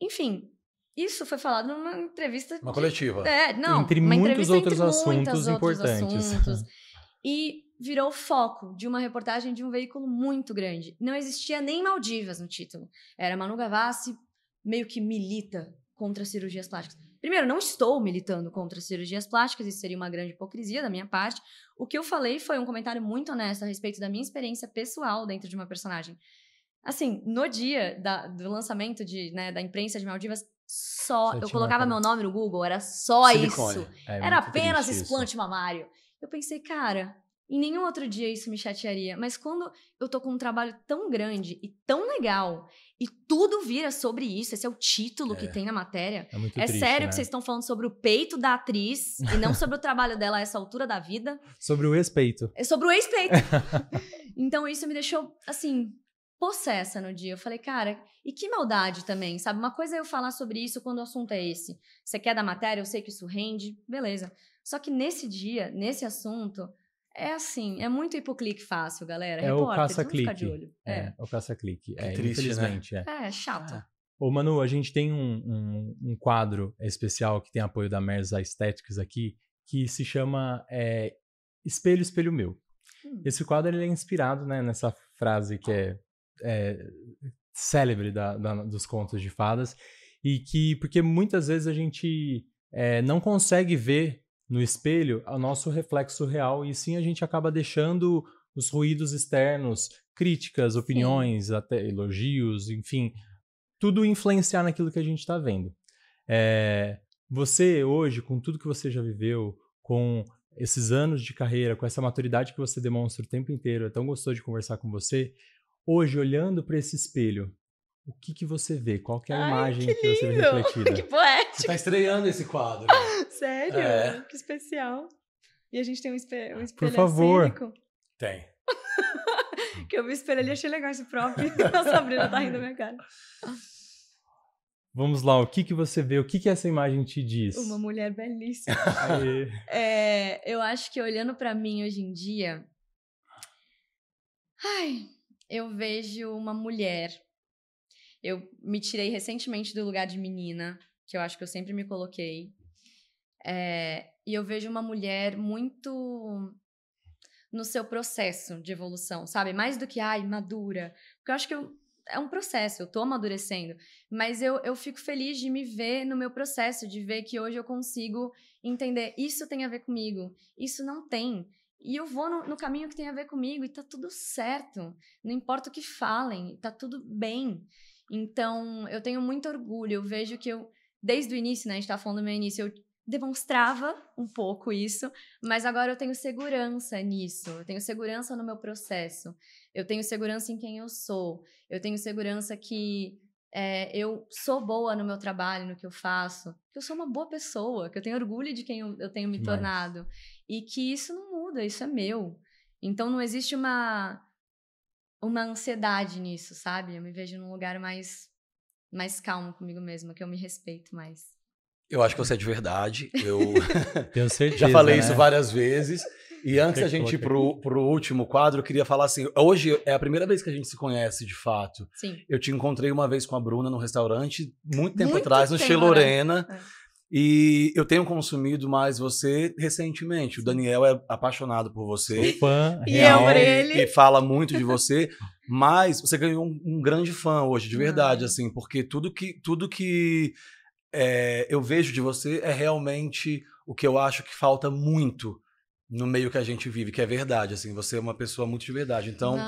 Enfim, isso foi falado numa entrevista. Uma de, coletiva. É, não. Entre muitos outros entre assuntos importantes. Assuntos, (laughs) e virou foco de uma reportagem de um veículo muito grande. Não existia nem Maldivas no título. Era Manu Gavassi meio que milita contra cirurgias plásticas. Primeiro, não estou militando contra cirurgias plásticas, isso seria uma grande hipocrisia da minha parte. O que eu falei foi um comentário muito honesto a respeito da minha experiência pessoal dentro de uma personagem. Assim, no dia da, do lançamento de, né, da imprensa de Maldivas, só. Você eu colocava uma... meu nome no Google, era só Silicone. isso. É, era apenas explante mamário. Eu pensei, cara, em nenhum outro dia isso me chatearia, mas quando eu tô com um trabalho tão grande e tão legal e tudo vira sobre isso, esse é o título é. que tem na matéria. É, muito é triste, sério né? que vocês estão falando sobre o peito da atriz e não sobre o trabalho dela a essa altura da vida? (laughs) Sobre o ex-peito. É sobre o ex-peito. (laughs) então isso me deixou assim possessa no dia. Eu falei, cara, e que maldade também, sabe? Uma coisa é eu falar sobre isso quando o assunto é esse. Você quer da matéria, eu sei que isso rende, beleza. Só que nesse dia, nesse assunto, é assim, é muito hipoclique fácil, galera. É Repórter, o caça-clique. É, é, é, o caça-clique. É, triste, né? infelizmente. Né? É. é chato. Ah. Ô, Manu, a gente tem um, um, um, quadro especial que tem apoio da Merza Aesthetics aqui, que se chama é, Espelho, Espelho Meu. Hum. Esse quadro ele é inspirado né, nessa frase que é, é célebre da, da, dos contos de fadas, e que, porque muitas vezes a gente é, não consegue ver no espelho é o nosso reflexo real e sim a gente acaba deixando os ruídos externos, críticas, opiniões, sim. até elogios, enfim, tudo influenciar naquilo que a gente está vendo. É, você hoje, com tudo que você já viveu, com esses anos de carreira, com essa maturidade que você demonstra o tempo inteiro, é tão gostoso de conversar com você. Hoje, olhando para esse espelho, o que, que você vê? Qual é a Ai, imagem que, que, você vê (laughs) refletida? que poético! Você tá estreando esse quadro. (laughs) Sério? É. Que especial. E a gente tem um, espe um espelho Por favor. Tem. (laughs) que eu vi o espelho ali, achei legal esse próprio. a Sabrina tá rindo da minha cara. Vamos lá, o que que você vê? O que que essa imagem te diz? Uma mulher belíssima. é, eu acho que olhando para mim hoje em dia... Ai, eu vejo uma mulher eu me tirei recentemente do lugar de menina, que eu acho que eu sempre me coloquei. É, e eu vejo uma mulher muito no seu processo de evolução, sabe? Mais do que, ai, madura. Porque eu acho que eu, é um processo, eu tô amadurecendo. Mas eu, eu fico feliz de me ver no meu processo, de ver que hoje eu consigo entender isso tem a ver comigo, isso não tem. E eu vou no, no caminho que tem a ver comigo e tá tudo certo. Não importa o que falem, tá tudo bem. Então, eu tenho muito orgulho. Eu vejo que eu, desde o início, né? A gente tá falando do meu início, eu demonstrava um pouco isso, mas agora eu tenho segurança nisso. Eu tenho segurança no meu processo. Eu tenho segurança em quem eu sou. Eu tenho segurança que é, eu sou boa no meu trabalho, no que eu faço. Que eu sou uma boa pessoa. Que eu tenho orgulho de quem eu, eu tenho me tornado. E que isso não muda, isso é meu. Então, não existe uma uma ansiedade nisso, sabe? Eu me vejo num lugar mais, mais calmo comigo mesma, que eu me respeito mais. Eu acho que você é de verdade. Eu (laughs) Tenho (laughs) certeza, já falei né? isso várias vezes. E antes da gente ir pro, pro último quadro, eu queria falar assim: hoje é a primeira vez que a gente se conhece de fato. Sim. Eu te encontrei uma vez com a Bruna no restaurante, muito tempo muito atrás, no Che Lorena. É. E eu tenho consumido mais você recentemente. O Daniel é apaixonado por você. Fã, e real, por ele. E fala muito de você. mas você ganhou um, um, grande fã hoje, de verdade, assim, porque tudo que, tudo que é, eu vejo de você é realmente o que eu acho que falta muito no meio que a gente vive, que é verdade, assim, você é uma pessoa muito de verdade. Então,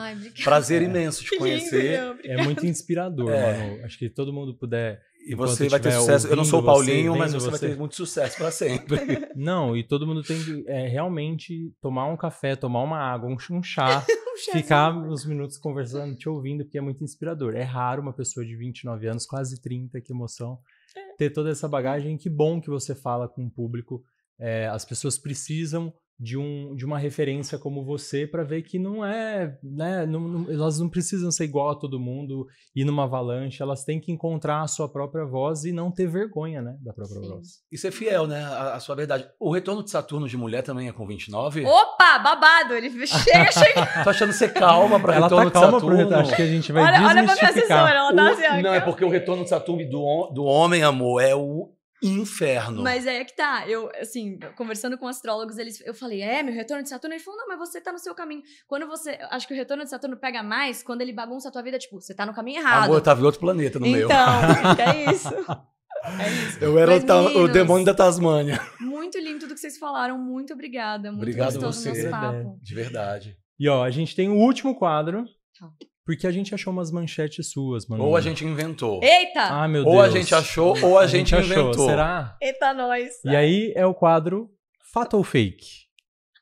prazer é. imenso te (laughs) conhecer. Lindo, é muito inspirador, é. mano. Acho que todo mundo puder e você vai ter sucesso. Eu não sou o Paulinho, mas você, você, vai ter muito sucesso para sempre. (laughs) Não, e todo mundo tem que é, realmente tomar um café, tomar uma água, um, um chá, (laughs) ficar uns minutos conversando, te ouvindo, porque é muito inspirador. É raro uma pessoa de 29 anos, quase 30, que emoção, é. ter toda essa bagagem. Que bom que você fala com o público. É, as pessoas precisam de, um, de uma referência como você para ver que não é, né, não, não, elas não precisam ser igual a todo mundo ir numa avalanche, elas têm que encontrar a sua própria voz e não ter vergonha, né, da própria Sim. voz. E ser é fiel, né, a, a, sua verdade. O retorno de Saturno de mulher também é com 29? Opa, babado, ele (laughs) chega, chega. (laughs) Tô achando ser é calma para tá retorno tá calma de Saturno. Acho que a gente vai olha, Olha pra minha assessora, ela tá assim, Não, é porque o retorno de Saturno do, do homem, amor, é o Inferno. Mas é que tá. Eu, assim, conversando com astrólogos, eles, eu falei, é, meu retorno de Saturno. Ele falou, não, mas você tá no seu caminho. Quando você. Acho que o retorno de Saturno pega mais quando ele bagunça a tua vida, tipo, você tá no caminho errado. Amor, eu tava em outro planeta no então, meu. Então, é isso. (laughs) É isso. Eu era mas, o, meninos, o, demônio da Tasmânia. Muito lindo tudo que vocês falaram. Muito obrigada. Muito Obrigado gostoso você. nosso papo. É de verdade. E ó, a gente tem o último quadro, tá. Porque a gente achou umas manchetes suas, mano. Ou a gente inventou. Eita! Ah, meu Deus. Ou a gente achou, ou a, (laughs) a gente, gente, inventou. Achou. Será? Eita, nós. E aí é o quadro Fato ou Fake.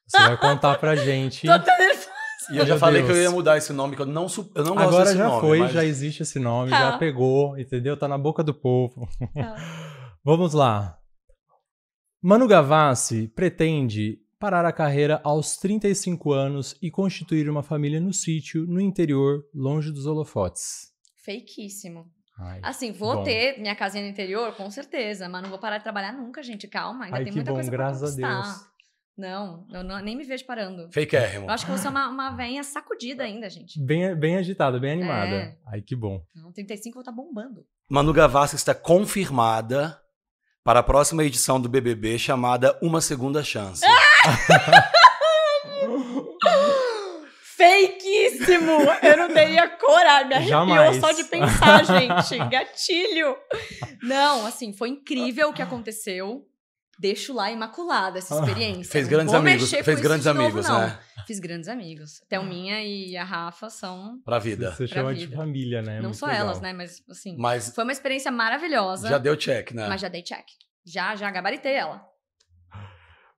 Você vai contar pra (laughs) gente. Tô e eu já meu falei Deus. que eu ia mudar esse nome, que eu não, eu não Agora gosto desse nome. Agora já foi, mas... já existe esse nome, ah. já tá. pegou, entendeu? Tá na boca do povo. Ah. (laughs) Vamos lá. Manu Gavassi pretende parar a carreira aos 35 anos e constituir uma família no sítio, no interior, longe dos holofotes. Fakeíssimo. Ai, assim, vou bom. ter minha casinha no interior, com certeza, mas não vou parar de trabalhar nunca, gente. Calma, ainda Ai, tem muita bom, coisa pra graças conquistar. A Deus. Não, eu não, nem me vejo parando. Fake é, Eu acho que você é uma, uma venha sacudida ainda, gente. Bem, bem agitada, bem animada. É. Ai, que bom. Não, 35 vou estar tá bombando. Manu Gavassi está confirmada para a próxima edição do BBB chamada Uma Segunda Chance. Ah! (laughs) Fakeíssimo! Eu não teria coragem, me arrepiou só de pensar, gente. Gatilho! Não, assim, foi incrível o que aconteceu. Deixo lá imaculada essa ah, experiência. Fez grandes amigos, fez grandes amigos, novo, né? Fiz grandes amigos. Thelminha hum. e a Rafa são. Pra vida. Você chama vida. de família, né? É não só elas, né? Mas, assim. Mas foi uma experiência maravilhosa. Já deu check, né? Mas já dei check. Já, já gabaritei ela.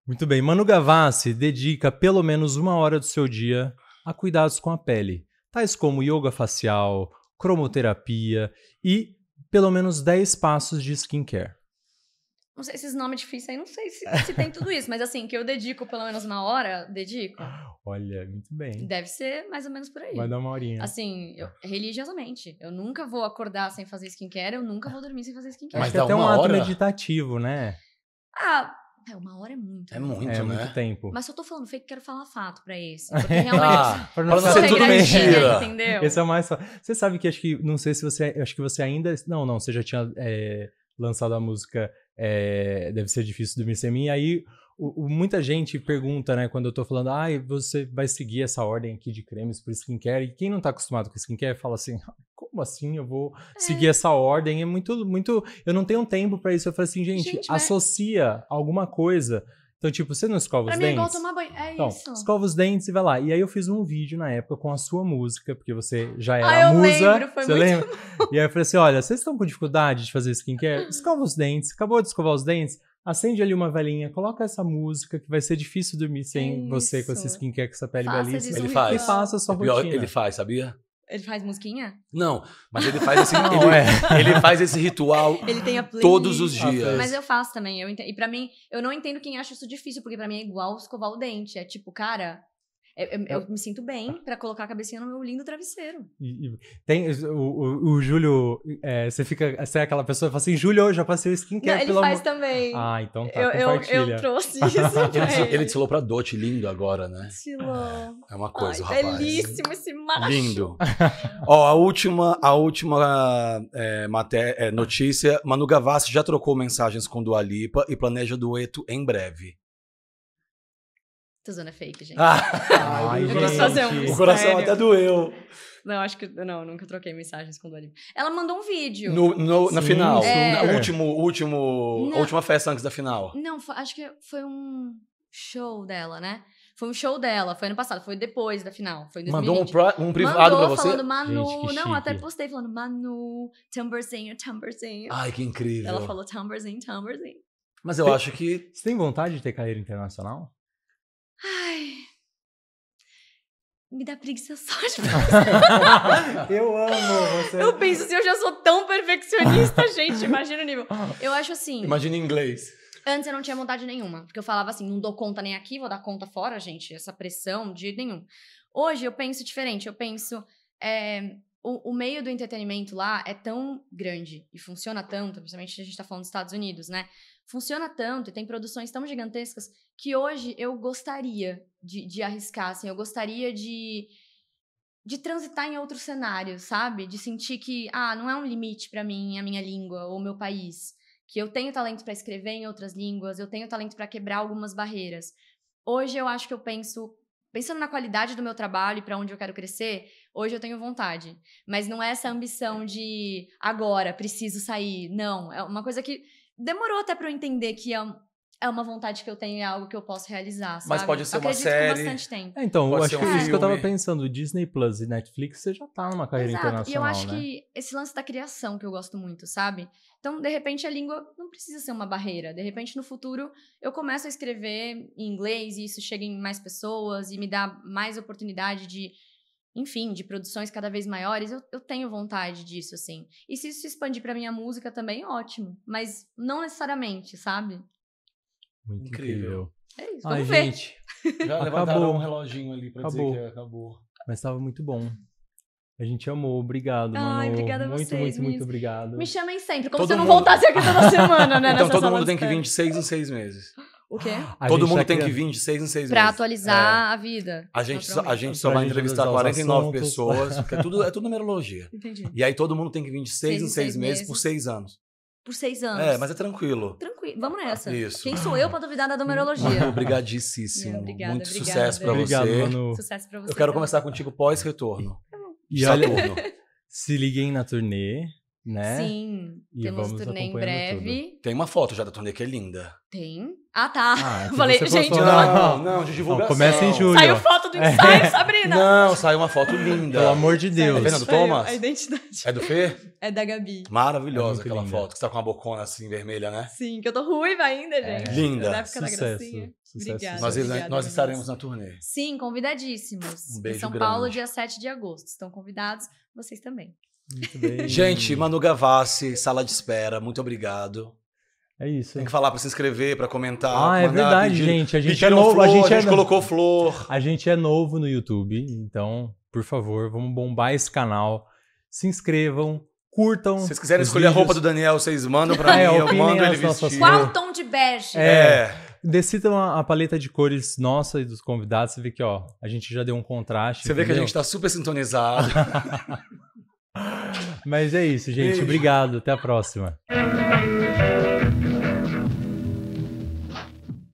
Muito bem. Manu Gavassi dedica pelo menos uma hora do seu dia a cuidados com a pele, tais como yoga facial, cromoterapia e pelo menos 10 passos de skincare. Não sei, esses nomes difíceis aí, não sei se, se tem tudo isso, mas assim, que eu dedico pelo menos uma hora, dedico. Olha, muito bem. Deve ser mais ou menos por aí. Vai dar uma horinha. Assim, eu, religiosamente. Eu nunca vou acordar sem fazer skincare, eu nunca vou dormir sem fazer skincare. Mas, até um hora? ato meditativo, né? Ah, é, uma hora é muito. É né? muito, é, né? muito tempo. Mas eu tô falando fake, quero falar fato pra esse. (laughs) Porque ah, realmente. ah, (laughs) pra não ser tudo mentira. Entendeu? Esse é mais fácil. Você sabe que acho que, não sei se você, acho que você ainda, não, não, você já tinha é, lançado a música é, Deve Ser Difícil Dormir Sem Mim, aí o, muita gente pergunta, né, quando eu tô falando, ah, você vai seguir essa ordem aqui de cremes por skincare, e quem não tá acostumado com skincare fala assim, ah, como assim eu vou é. seguir essa ordem? É muito, muito, eu não tenho tempo para isso. Eu falo assim, gente, gente associa mas... alguma coisa. Então, tipo, você não escova pra os mim dentes? É igual tomar banho. É então, isso. Escova os dentes e vai lá. E aí eu fiz um vídeo na época com a sua música, porque você já era ah, eu musa. Lembro, foi você muito lembra? Bom. E aí eu falei assim: olha, vocês estão com dificuldade de fazer skincare? (laughs) Escova os dentes, acabou de escovar os dentes acende ali uma velinha, coloca essa música que vai ser difícil dormir sem Isso. É você com esse skincare, com essa pele faça belíssima. Ele faz. Ele faz a sua é pior, rotina. Ele faz, sabia? Ele faz musiquinha? Não, mas ele faz esse, (laughs) é. ele, é. ele, faz esse ritual (laughs) todos os dias. Mas eu faço também. Eu ent... E para mim, eu não entendo quem acha isso difícil, porque para mim é igual escovar o dente. É tipo, cara, é, é, é eu, eu, eu me sinto bem para colocar a cabecinha no meu lindo travesseiro. E, e, tem o, o, o Júlio, é, você fica, você é aquela pessoa que fala assim, Júlio, eu já passei o skincare. Não, ele pelo faz amor... também. Ah, então tá, eu, eu, eu trouxe (laughs) isso ele. Ele destilou pra dote, lindo agora, né? Destilou. É uma coisa, Ai, rapaz. Belíssimo esse macho. Lindo. (laughs) Ó, a última, a última é, maté é, notícia, Manu Gavassi já trocou mensagens com Dua Lipa e planeja dueto em breve. Tô usando é fake, gente. Ah, Ai, gente. Fazer um o coração sério. até doeu. Não, acho que. Não, nunca troquei mensagens com o Dani. Ela mandou um vídeo. No, no na final. É... último, último, na... última festa antes da final. Não, foi, acho que foi um show dela, né? Foi um show dela, foi ano passado, foi depois da final. Foi em Mandou um, pra, um privado Mandou pra você? falando Manu. Gente, não, até postei falando Manu, Tamborzinho, Tamborzinho. Ai, que incrível. Ela falou Tamborzinho, Tamborzinho. Mas eu tem, acho que. Você tem vontade de ter carreira internacional? Ai. Me dá preguiça só de (laughs) pensar. eu amo você. Eu penso assim, eu já sou tão perfeccionista, (laughs) gente. Imagina o nível. Eu acho assim. Imagina em inglês. Antes eu não tinha vontade nenhuma, porque eu falava assim, não dou conta nem aqui, vou dar conta fora, gente. Essa pressão de nenhum. Hoje eu penso diferente, eu penso. É, o, o, meio do entretenimento lá é tão grande e funciona tanto, principalmente a gente tá falando dos Estados Unidos, né? funciona tanto e tem produções tão gigantescas que hoje eu gostaria de, de arriscar, assim, eu gostaria de, de transitar em outros cenários, sabe? De sentir que, ah, não é um limite para mim a minha língua ou o meu país. Que eu tenho talento para escrever em outras línguas, eu tenho talento para quebrar algumas barreiras. Hoje eu acho que eu penso pensando na qualidade do meu trabalho e para onde eu quero crescer, hoje eu tenho vontade. Mas não é essa ambição de agora preciso sair. Não, é uma coisa que demorou até para eu entender que é, é uma vontade que eu tenho, é algo que eu posso realizar, sabe? Mas pode ser uma série. Com bastante tempo. É, então, pode eu acho um que é filme. isso que eu tava pensando, Disney Plus e Netflix, você já tá numa carreira Exato. internacional, E eu acho né? que esse lance da criação que eu gosto muito, sabe? Então, de repente a língua não precisa ser uma barreira. De repente no futuro eu começo a escrever em inglês e isso chega em mais pessoas e me dá mais oportunidade de enfim, de produções cada vez maiores, eu, eu tenho vontade disso, assim. E se isso expandir para minha música também, ótimo. Mas não necessariamente, sabe? Muito incrível. É isso, vamos Ai, ver. Gente, já levantaram um reloginho ali pra acabou. dizer que acabou. Mas estava muito bom. A gente amou, obrigado, Ai, mano. Obrigada a muito, vocês, muito, meninos. muito obrigado. Me chamem sempre, como todo se eu não mundo... voltasse aqui toda (laughs) semana, né? Então todo mundo tem que vir de seis em seis meses. O quê? A Todo mundo tá tem que vir de seis em seis pra meses. Pra atualizar é. a vida. A tá gente, só, a gente só vai entrevistar 49 assuntos. pessoas, porque é tudo, é tudo numerologia. Entendi. E aí todo mundo tem que vir de seis, seis em seis, seis meses, meses por seis anos por seis anos. É, mas é tranquilo. Tranquilo. Vamos nessa. Isso. Quem sou eu para duvidar da numerologia? (laughs) Obrigadíssimo. Obrigada, Muito obrigada, sucesso para você. Manu. Sucesso para você. Eu quero começar contigo pós-retorno. E Saturno. olha, (laughs) se liguem na turnê né? Sim, e temos turnê em breve. Tudo. Tem uma foto já da turnê que é linda. Tem? Ah, tá. Ah, é (laughs) Falei, gente, postou... não, não, não, de divulgação. Não, começa em julho. Saiu foto do é. ensaio, Sabrina. Não, saiu uma foto linda. Pelo amor de Deus. É Thomas? A identidade. É do Fê? (laughs) É da Gabi. Maravilhosa é aquela linda. foto, que você tá com uma bocona assim vermelha, né? Sim, que eu tô ruiva ainda, é. gente. É. Linda. Da época Sucesso. da Obrigada, nós, obrigada, nós estaremos na turnê. Sim, convidadíssimos. Um beijo em São grande. Paulo, dia 7 de agosto. Estão convidados, vocês também bem. Gente, Manu Gavassi, sala de espera, muito obrigado. É isso. Tem que falar para se inscrever, para comentar. Ah, é verdade, pedir. gente. A gente, é novo, flor, a gente, a é gente é colocou flor. A gente é novo no YouTube, então, por favor, vamos bombar esse canal. Se inscrevam, curtam. Se vocês quiserem escolher vídeos. a roupa do Daniel, vocês mandam para (laughs) é, mim, eu mando ele vestir. Qual o tom de bege? É. é. a, a, paleta de cores nossa e dos convidados. Você vê que, ó, a gente já deu um contraste. Você entendeu? vê que a gente está super sintonizado. (laughs) Mas é isso, gente. Beijo. Obrigado. Até a próxima.